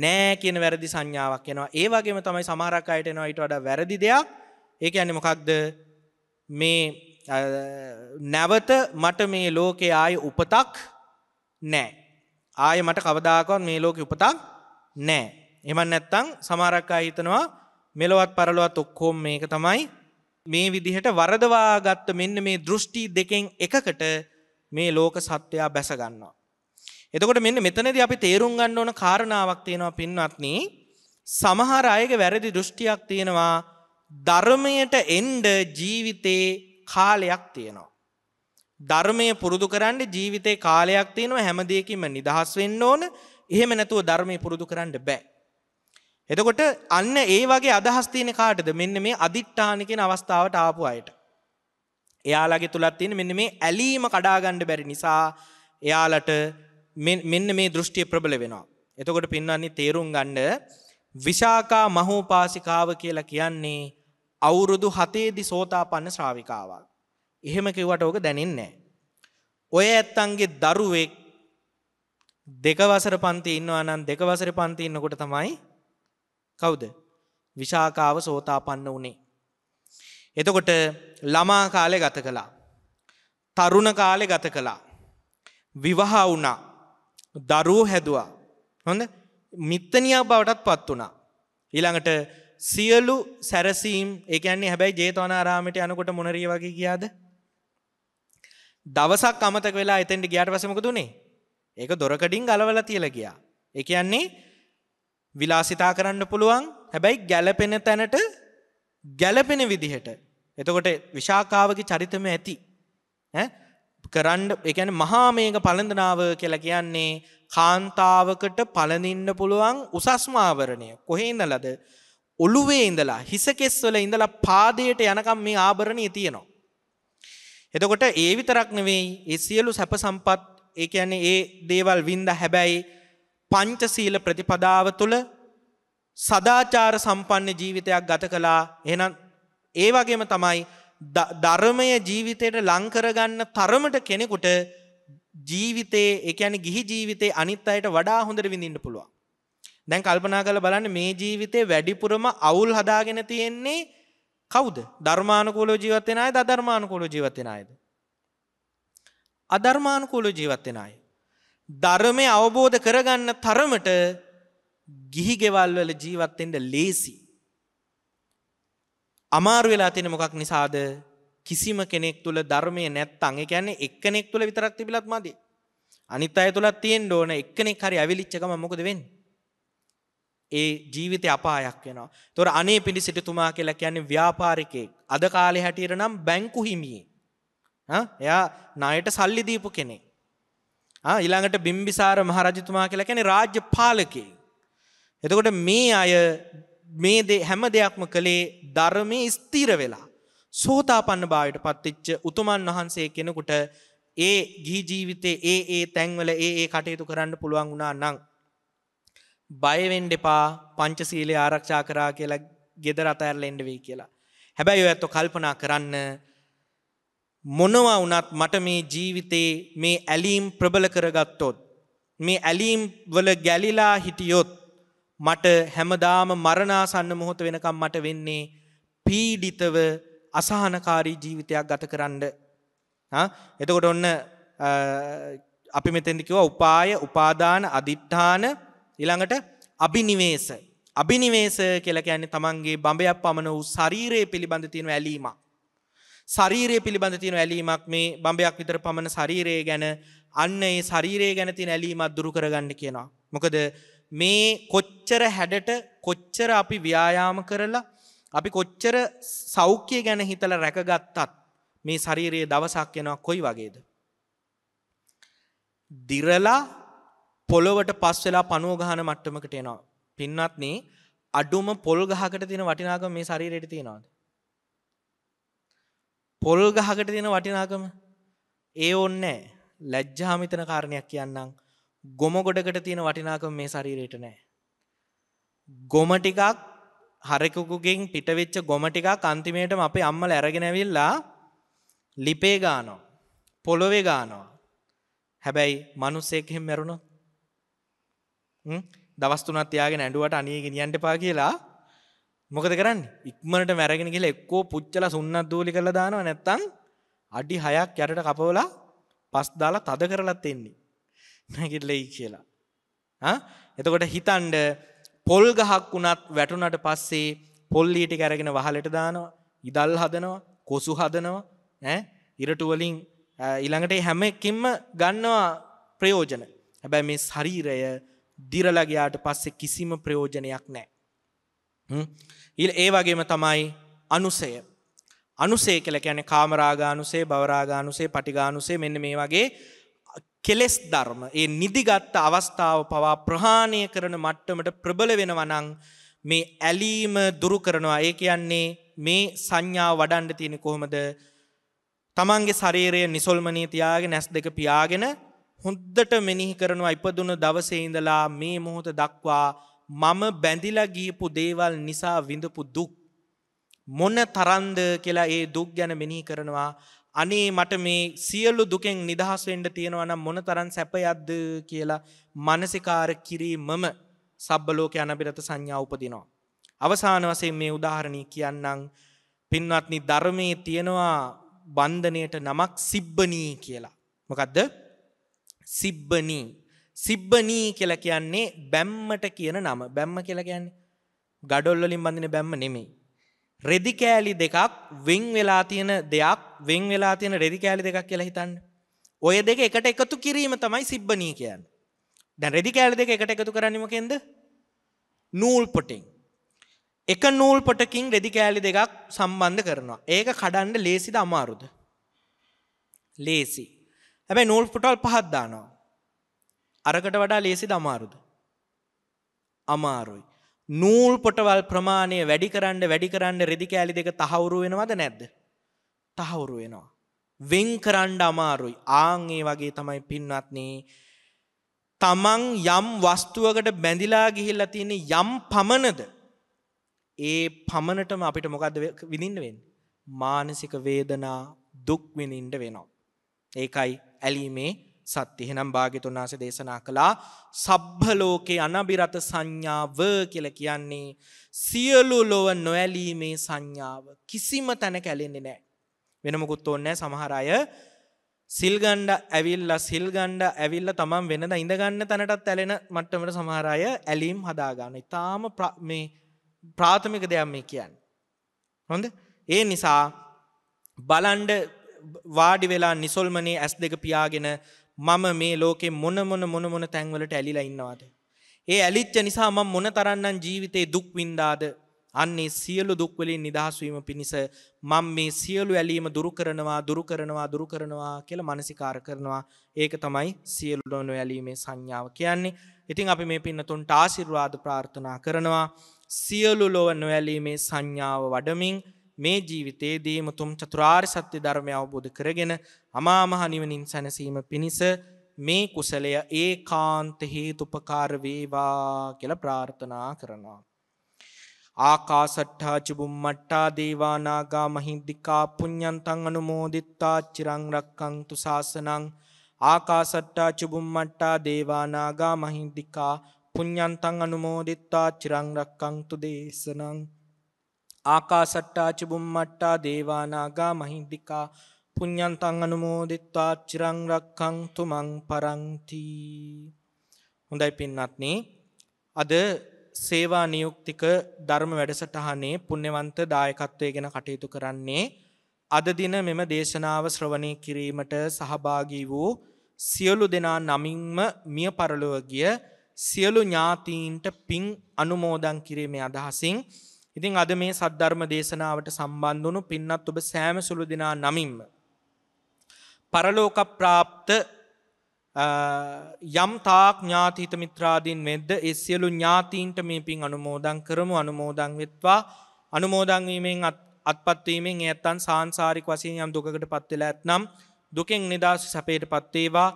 නෑ කියන වැරදි සංඥාවක් එනවා ඒ වගේම තමයි සමහරක් අයට එනවා ඊට වඩා වැරදි දෙයක් ඒ කියන්නේ මොකක්ද මේ නැවත මට මේ ලෝකේ ආයේ උපතක් නෑ ආයේ මට කවදාකවත් මේ ලෝකේ උපතක් නෑ එහෙම නැත්නම් සමහරක් අය හිතනවා මෙලොවත් පරලොවත් ඔක්කොම මේක තමයි මේ විදිහට වරදවා ගත්ත මෙන්න මේ දෘෂ්ටි දෙකෙන් එකකට මේ ලෝක සත්‍යයා බැස ගන්නවා එතකොට මෙන්න මෙතනදී අපි තේරුම් ගන්න ඕන කාරණාවක් තියෙනවා පින්වත්නි. සමහර අයගේ වැරදි දෘෂ්ටියක් තියෙනවා ධර්මයට එන්ඩ ජීවිතේ කාලයක් තියෙනවා. ධර්මය පුරුදු කරන්න ජීවිතේ කාලයක් තියෙනවා හැමදයකින්ම නිදහස් වෙන්න ඕන එහෙම නැතුව ධර්මය පුරුදු කරන්න බෑ. එතකොට අන්න ඒ වගේ අදහස් තියෙන කාටද මෙන්න මේ අදිට්ඨාන කියන අවස්ථාවට ආපු අයට. එයාලගේ තුලත් තියෙන මෙන්න මේ ඇලීම කඩා ගන්න බැරි නිසා එයාලට මෙන්න මේ දෘෂ්ටිය ප්‍රබල වෙනවා. එතකොට පින්වන්නේ තේරුම් ගණ්ඩ විශාකා මහෝපාසිකාව කියලා කියන්නේ අවුරුදු හතේදි සෝතා පන්න ශ්‍රාවිකාවක්. එහෙම කිවට ඕක දැනෙන්නේ. ඔය ඇත්තන්ගේ දරුවෙක් දෙකවසර පන්ති ඉන්නවා නම් දෙකවසර පන්ති ඉන්නකොට තමයි කවුද විශාකාව සෝතාපන්න වනේ. එතකොට ළමා කාලය ගත කළා. තරුණ කාලෙ ගත කළා. විවහා වුණා දරුවෝ හැදවා. හොඳ මිත්තනයා බවටත් පත් වනා. ඊළඟට සියලු සැරසීම් ඒකන්නේ හැබැයි ජේතවන ආරාමට යනකොට මොනරිය වගේ කියාද. දවසක් අමතක වෙලා එතෙන්ට ගියාට පසමක දුනේ ඒක දොරකඩින් ගලවල තියල ගියා. එක යන්නේ විලාසිතා කරන්න පුළුවන් හැබැයි ගැලපෙන තැනට ගැලපෙන විදිහට. එතකොට විශාකාවගේ චරිතම ඇති. කරන්න එකන මහා මේක පළඳනාව කියලා කියන්නේ කාන්තාවකට පලඳින්න පුළුවන් උසස්මාවරණය කොහේඉන්න ලද ඔළුවේ ඉඳලා හිසකෙස්වල ඉඳලා පාදයට යනකම් මේ ආභරණය තියෙනවා. එතකොට ඒ විතරක් නෙවෙයි ඒ සියලු සැප සම්පත් ඒ කියන්නේ ඒ දේවල් වින්ද හැබැයි පංචසීල ප්‍රතිපදාව තුළ සදාචාර සම්පන්න ජීවිතයක් ගත කළා එහෙනම් ඒ වගේම තමයි ධර්මය ජීවිතයට ලංකරගන්න තරමට කෙනෙකුට ජීවිතයේ එකන ගිහි ජීවිතේ අනිත් අයට වඩා හොඳට විඳින්න පුළුවන්. දැන් කල්පනා කළ බලන්න මේ ජීවිතේ වැඩිපුරම අවුල් හදාගෙන තියෙන්නේ කවුද ධර්මානකූලෝ ජීවත්වෙන අය ධර්මානකූලෝ ජීවත්වෙන අයද. අධර්මානකූලෝ ජීවත්වෙන අය. ධර්මය අවබෝධ කරගන්න තරමට ගිහිගෙවල්වල ජීවත්තෙන්ට ලේසි. අමාරු වෙලා තියෙන මොකක් නිසාද? කිසිම කෙනෙක් තුල ධර්මය නැත්තම් ඒ කියන්නේ එක්කෙනෙක් තුල විතරක් තිබිලත් මදි. අනිත් අය තුලත් තියෙන්න ඕන එක්කෙනෙක් හරි ඇවිලිච්ච ගමන් මොකද වෙන්නේ? ඒ ජීවිතය අපායක් වෙනවා. තොර අනේ පිඩි සිටතුමා කියලා කියන්නේ ව්‍යාපාරිකයෙක්. අද කාලේ හැටියට නම් බැංකු හිමියේ. එයා ණයට සල්ලි දීපු කෙනෙක්. ඊළඟට බිම්බිසාර මහරජතුමා කියලා කියන්නේ රාජ්‍ය පාලකයෙක්. එතකොට මේ අය මේ හැම දෙයක්ම කළේ ධර්මය ස්තීර වෙලා. සෝතාපන්න භාවයට පත්තිච්ච උතුමන් වහන්සේ කෙනෙකුට ඒ ගිහි ජීවිතේ ඒ ඒ තැන්වල ඒ ඒ කටයුතු කරන්න පුළුවන් වුණා නං. බයවෙන්ඩ එපා පංචසීලේ ආරක්ෂා කරා කියලා ගෙදර අතඇරල එඩවෙයි කියලා. හැබැයි ඇත්ත කල්පනා කරන්න මොනවා වනත් මට මේ ජීවිතේ මේ ඇලීම් ප්‍රබල කරගත්තොත්. මේ ඇලීම් වල ගැලිලා හිටියොත් මට හැමදාම මරණාසන්න මොහොත වෙනකම් මට වෙන්නේ පීඩිතව අසාහනකාරී ජීවිතයක් ගත කරන්න. එතකොට ඔන්න අපි මෙතැදිකිව උපාය උපාදාන අධිට්ඨාන ඉළඟට අභිනිවේස. අභිනිවේස කියලක ඇන්නේ තමන්ගේ බඹයක් පමණ වූ ශරීරයේ පිළිබඳ තියෙන ඇලීමක්. ශරීරයේ පිළිබඳ තියෙන ඇලීමක් මේ බඹයක් විතර පමණ ශරීරයේ ගැන අන්න ඒ ශරීරයේ ගැන තියෙන ඇලීමක් දුරු කරගන්න කියනවා. මොකද මේ කොච්චර හැඩට කොච්චර අපි ව්‍යායාම කරලා අපි කොච්චර සෞඛ්‍ය ගැන හිතල රැකගත්තත් මේ ශරීරයේ දවසක් එෙනවා කොයි වගේද. දිරලා පොළොවට පස් වෙලා පනුවගහන මට්ටමකට එනවා. පින්නත්නේ අඩුම පොල් ගහකට තියෙන වටිනාකම මේ ශරීරයට තියෙනවාද. පොල් ගහකට තියෙන වටිනාකම ඒ ඔන්නෑ ලැජ්ජාමිතන කාරණයක් කියන්නම්. ගොම ගොඩකට තියෙන වටිනාකම මේ ශරීරයට නෑ. ගොම ටිකක් හරෙකුකුගෙන් පිටවෙච්ච ගොම ටිකක් අන්තිමේටම අපේ අම්මල ඇරගෙන ඇවිල්ලා ලිපේ ගානෝ. පොළොවේ ගානවා. හැබැයි මනුස්සෙක් එහෙම මැරුණොත් දවස් තුනක් තියාගෙන ඇඬුවට අනේ ගෙනියන්න එපා කියලා මොකද කරන්න ඉක්මනට මැරගෙන කියලා එක්කෝ පුච්චලා සුන්නත් දූලි කරලා දානවා නැත්තම් අඩි 6ක් යටට කපවලා පස් දාලා තද කරලත් එන්නේ නැගිල්ලයි කියලා. එතකොට හිතන්ඩ පොල් ගහක් වුණත් වැටුනට පස්සේ පොල්ලීටි කැරගෙන වහලට දානවා ඉදල් හදනවා කොසු හදනවා ඉරටුවලින් ඉළඟට හැම එකින්ම ගන්නවා ප්‍රයෝජන හැබැ මේ ශරීරය දිරලගයාට පස්සෙ කිසිම ප්‍රයෝජනයක් නෑ. ඉල් ඒ වගේම තමයි අනුසය අනුසේ කළ කැන කාමරාගානුසේ බවරාගානුසේ පටිගානුසේ මෙන්න මේ වගේ කෙලෙස් ධර්ම ඒ නිදිගත්ත අවස්ථාව පවා ප්‍රහාණය කරන මට්ටමට ප්‍රබල වෙනවනං මේ ඇලීම දුරු කරනවා ඒ කියන්නේ මේ සංඥා වඩන්ඩ තියෙන කොහොමද තමන්ගේ ශරීරය නිසොල්මනී තියාගෙන නැස් දෙක පියාගෙන හොද්දට මෙනිහි කරනවා ඉපදුන දවසේ ඉඳලා මේ මොහොත දක්වා මම බැඳිලා ගියපු දේවල් නිසා විඳපු දුක් මොන තරන්ද කියලා ඒ දුක් ගැන මෙනිහි කරනවා අනේ මට මේ සියලු දුකෙන් නිදහස් වෙන්න තියෙනවා නම් මොනතරම් සැපයක්ද කියලා මානසිකාර කිරීමම සබ්බලෝක අනබිරත සංඥා උපදිනවා. අවසාන වශයෙන් මේ උදාහරණي කියන්නම් පින්වත්නි ධර්මයේ තියෙනවා බන්ධනයට නමක් සිබ්බනී කියලා. මොකක්ද සිබ්බනී සිබ්බනී කියලා කියන්නේ බැම්මට කියන නම බැම්ම කියලා කියන්නේ ගඩොල්වලින් බඳින බැම්ම නෙමෙයි රෙදි කෑලි දෙකක් වෙන් වෙලා තියෙන දෙයක් වෙන් වෙලා තියෙන රෙදි කෑලි දෙකක් කියලා හිතන්න. ඔය දෙක එකට එකතු කිරීම තමයි සිබ්බනී කියන්නේ. දැන් රෙදි කෑලි දෙක එකට එකතු කරන්නේ මොකෙන්ද? නූල් පොටින්. එක නූල් පොටකින් රෙදි කෑලි දෙකක් සම්බන්ධ කරනවා. ඒක කඩන්න ලේසිද අමාරුද? ලේසි. හැබැයි නූල් පොටල් පහක් දානවා. අරකට වඩා ලේසිද අමාරුද? අමාරුයි. නූල් පොටවල් ප්‍රමාණය වැඩි කරන්න වැඩි කරන්න රෙදි කෑලි දෙක තහවුරු වෙනවද නැද්ද? තහවුරු වෙනවා. වෙන් කරන්න අමාරුයි. ආන් ඒ වගේ තමයි පින්වත්නි. තමන් යම් වස්තුවකට බැඳිලා ගිහිල්ලා තියෙන යම් පමණද ඒ පමණටම අපිට මොකද්ද විඳින්න වෙන්නේ? මානසික වේදනා දුක් විඳින්න වෙනවා. ඒකයි ඇලීමේ සත්‍ය එහෙනම් භාග්‍යතුන් වහන්සේ දේශනා කළා සබ්බ ලෝකේ අනබිරත සංඥාව කියලා කියන්නේ සියලු ලොව නොඇලීමේ සංඥාව කිසිම තැනක ඇලෙන්නේ නැහැ වෙන මොකුත් ඕනේ නැහැ සමහර අය සිල් ගණ්ඩ ඇවිල්ලා සිල් ගණ්ඩ ඇවිල්ලා තමන් වෙනද ඉඳගන්න තැනටත් ඇලෙන මට්ටමට සමහර අය ඇලීම් හදාගන්න. ඊටාම මේ ප්‍රාථමික දෙයක් මේ කියන්නේ. හොඳ? ඒ නිසා බලන්ඩ වාඩි වෙලා නිසල්මනේ ඇස් දෙක පියාගෙන මම මේ ලෝකේ මොන මොන මොන මොන තැන්වලට ඇලිලා ඉන්නවාද. ඒ ඇලිච්ච නිසා මම මොන තරන්නම් ජීවිතේ දුක් වින්දාද අන්නේ සියලු දුක්වලින් නිදහස්වීම පිණිස මං මේ සියලු ඇලීම දුරු කරනවා දුරු කරනවා දුරු කරනවා කියලා මනසිකාර කරනවා ඒක තමයි සියලු නොනු ඇලීමේ සංඥාව කියන්නේ ඉතින් අපි මේ පින්නතුන්ට ආශිර්වාද ප්‍රාර්ථනා කරනවා සියලු ලොව නොඇලීමේ සංඥාව වඩමින් මේ ජීවිතයේදීම තුම් චතුරාර් සත්‍ය ධර්මය අවබෝධ කරගෙන අමාමහ නිවනින් සැනසීම පිණිස මේ කුසලය ඒ කාන්ත හේතුපකාර වේවා කියල ප්‍රාර්ථනා කරනවා. ආකාසට්ඨා චුබුම්මට්ටා දේවානාගා මහින්දිකා පුඤ්ඤන්තං අනුමෝදිත්තා චිරං රක්කන්තු ශාසනං ආකාසට්ඨා චුබුම්මට්ටා දේවානාගා මහින්දිකා පුඤ්ඤන්තං අනුමෝදිත්තා චිරං රක්කන්තු දේශනං ආකාසට්ටාච බුම්මට්ටා දේවානාගා මහින්දිකා පුඤ්ඤන්තං අනුමෝදිත්වා චිරං රක්ඛන්තු මං පරන්ති හොඳයි පින්වත්නි අද සේවා නියුක්තික ධර්ම වැඩසටහනේ පුණ්‍යවන්ත දායකත්වය ගැන කටයුතු කරන්නේ අද දින මෙම දේශනාව ශ්‍රවණය කිරීමට සහභාගී වූ සියලු දෙනා නමින්ම මිය පරලොව ගිය සියලු ඥාතීන්ට පින් අනුමෝදන් කිරීමේ අදහසින් ඉතින් අද මේ සද්ධර්ම දේශනාවට සම්බන්ධුණු පින්නත් ඔබ සෑම සුළු දෙනා නමින්ම. පරලෝක ප්‍රාප්ත යම් තාක් ඥාතීත මිත්‍රාදීන් වෙද්ද එස්සියලු ඥාතීන්ට මේ පින් අනුමෝදං කරමු අනුමෝදං වෙත්වා අනුමෝදංවීමෙන් අත්පත්වීමෙන් ඇත්තන් සාංසාරික වසින් යම් දුකට පත්වෙල ඇත්නම් දුකෙන් නිදහස සැපේට පත්තේවා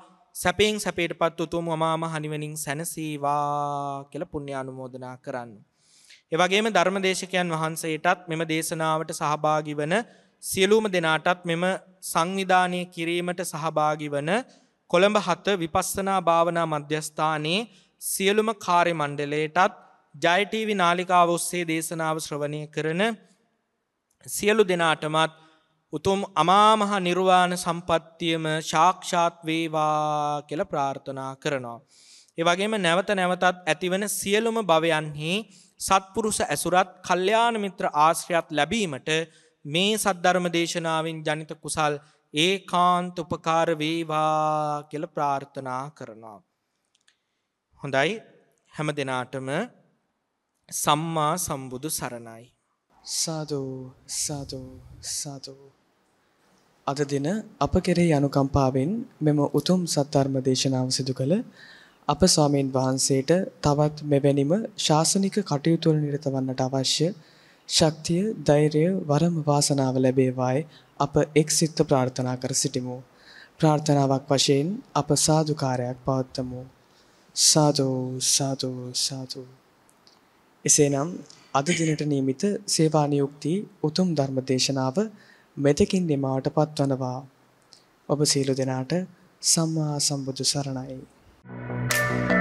සැපෙන් සැපේට පත් උතුම අමාම හනිවනින් සැනසීවා කියල පුුණ්‍ය අනුමෝදනා කරන්න. එවගේම ධර්මදේශකයන් වහන්සේටත් මෙම දේශනාවට සහභාගි වන සියලූම දෙනාටත් මෙම සංවිධානය කිරීමට සහභාගි වන කොළඹ හත විපස්සනා භාවනා මධ්‍යස්ථානයේ සියලුම කාරය මණ්ඩලයටත් ජයටීවි නාලිකාව ඔස්සේ දේශනාව ශ්‍රවණය කරන සියලු දෙනාටමත් උතුම් අමාමහ නිර්වාණ සම්පත්තියම ශාක්ෂාත් වේවා කියල ප්‍රාර්ථනා කරනවා. ඒවගේම නැවත නැවතත් ඇතිවන සියලුම භවයන්හි සත්පුරුෂ ඇසුරත් කල්්‍යයාන මිත්‍ර ආශ්‍රයත් ලැබීමට මේ සද්ධර්ම දේශනාවෙන් ජනිත කුසල් ඒ කාන්ත උපකාර වේවා කියල ප්‍රාර්ථනා කරනවා. හොඳයි හැම දෙනාටම සම්මා සම්බුදු සරණයි. සාධූ සාධූ සාධූ. අද දින අප කෙරේ යනුකම්පාවෙන් මෙම උතුම් සත්ධර්ම දේශනාව සිදු කළ අප ස්වාමීන් වහන්සේට තවත් මෙවැනිම ශාසනික කටයුතු වල නිරත වන්නට අවශ්‍ය ශක්තිය, ධෛර්යය, වරම වාසනාව ලැබේවායි අප එක්සිත ප්‍රාර්ථනා කර සිටිමු. ප්‍රාර්ථනාවක් වශයෙන් අප සාදුකාරයක් පවත්වමු. සාදු සාදු සාදු. එසේනම් අද දිනට නියමිත සේවා නියුක්ති උතුම් ධර්ම දේශනාව මෙතකින් නිමාවට පත්වනවා. ඔබ සියලු දෙනාට සම්මා සම්බුදු සරණයි. Thank you.